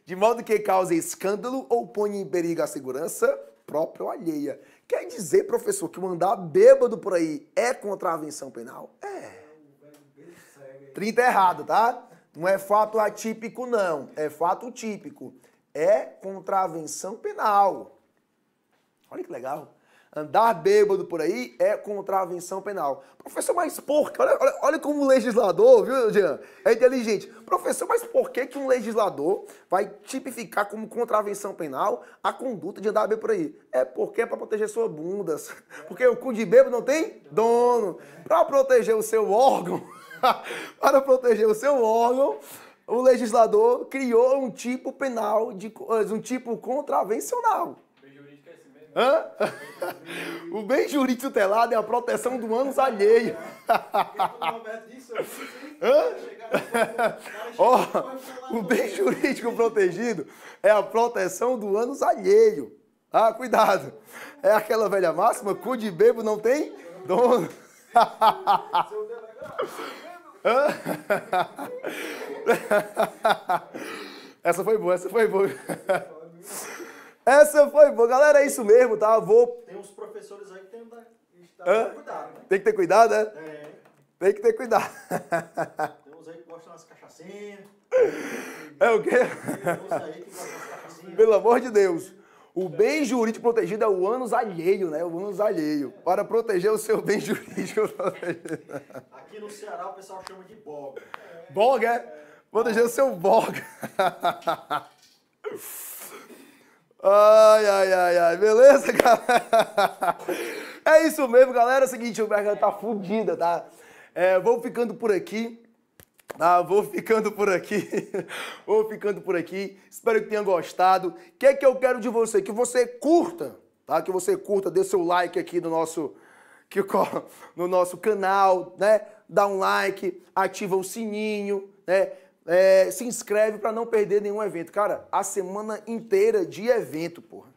de modo que cause escândalo ou ponha em perigo a segurança própria ou alheia. Quer dizer, professor, que mandar bêbado por aí é contravenção penal? É. 30 é errado, tá? Não é fato atípico, não. É fato típico. É contravenção penal. Olha que legal. Andar bêbado por aí é contravenção penal. Professor, mas por que? Olha, olha, olha, como o legislador, viu, Jean? É inteligente. Professor, mas por que, que um legislador vai tipificar como contravenção penal a conduta de andar bêbado por aí? É porque é para proteger sua bunda. Porque o cu de bêbado não tem dono. Para proteger o seu órgão, para proteger o seu órgão, o legislador criou um tipo penal, de, um tipo contravencional. Hã? O bem jurídico tutelado é a proteção do ânus alheio. Hã? Oh, o bem jurídico protegido é a proteção do ânus alheio. Ah, cuidado. É aquela velha máxima, cu de bebo não tem dono. Essa foi boa, essa foi boa. Essa foi boa. Galera, é isso mesmo, tá? Vou... Tem uns professores aí que tem, que ter cuidado, né? Tem que ter cuidado, né? É. Tem que ter cuidado. Tem uns aí que gostam das cachaçinhas. É o quê? Tem uns aí que gostam das cachaçinhas. Pelo amor de Deus. O bem jurídico protegido é o ânus alheio, né? O ânus alheio. Para proteger o seu bem jurídico protegido. Aqui no Ceará o pessoal chama de boga. Boga, é? é. Proteger o seu boga. Ai, ai, ai, ai, beleza, galera? É isso mesmo, galera. É o seguinte, o mercado tá fudida, tá? É, vou ficando por aqui. Ah, vou ficando por aqui, vou ficando por aqui. Espero que tenha gostado. O que é que eu quero de você? Que você curta, tá? Que você curta, dê seu like aqui no nosso, que, no nosso canal, né? Dá um like, ativa o sininho, né? é, se inscreve para não perder nenhum evento. Cara, a semana inteira de evento, porra.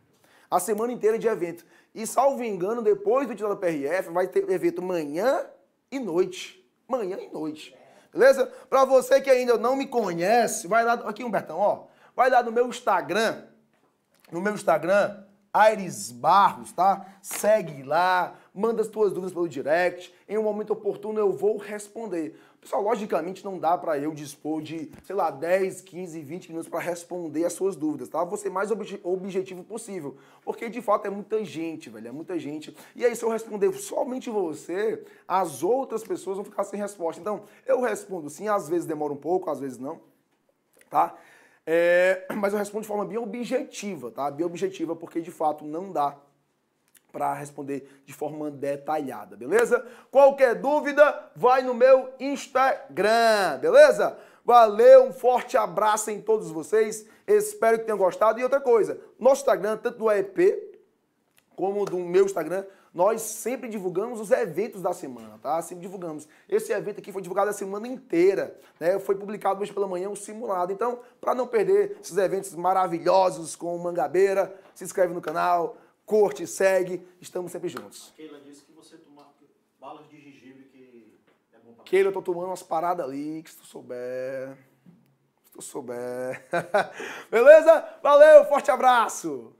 A semana inteira de evento. E, salvo engano, depois do da PRF, vai ter evento manhã e noite. Manhã e noite. Beleza? Para você que ainda não me conhece, vai lá. Aqui, Humbertão, ó. Vai lá no meu Instagram. No meu Instagram, Aires Barros, tá? Segue lá, manda as tuas dúvidas pelo direct. Em um momento oportuno eu vou responder. Pessoal, logicamente não dá para eu dispor de, sei lá, 10, 15, 20 minutos para responder as suas dúvidas, tá? Vou ser mais objetivo possível, porque de fato é muita gente, velho, é muita gente. E aí se eu responder somente você, as outras pessoas vão ficar sem resposta. Então, eu respondo sim, às vezes demora um pouco, às vezes não, tá? É, mas eu respondo de forma bem objetiva, tá? Bem objetiva, porque de fato não dá para responder de forma detalhada, beleza? Qualquer dúvida, vai no meu Instagram, beleza? Valeu, um forte abraço em todos vocês. Espero que tenham gostado. E outra coisa, nosso Instagram, tanto do AEP como do meu Instagram, nós sempre divulgamos os eventos da semana, tá? Sempre divulgamos. Esse evento aqui foi divulgado a semana inteira, né? Foi publicado hoje pela manhã um simulado. Então, para não perder esses eventos maravilhosos com o Mangabeira, se inscreve no canal, curte, segue, estamos sempre juntos. A Keila disse que você toma balas de gengibre que é bom pra Keila, eu tô tomando umas paradas ali, que se tu souber. Se tu souber. Beleza? Valeu, forte abraço!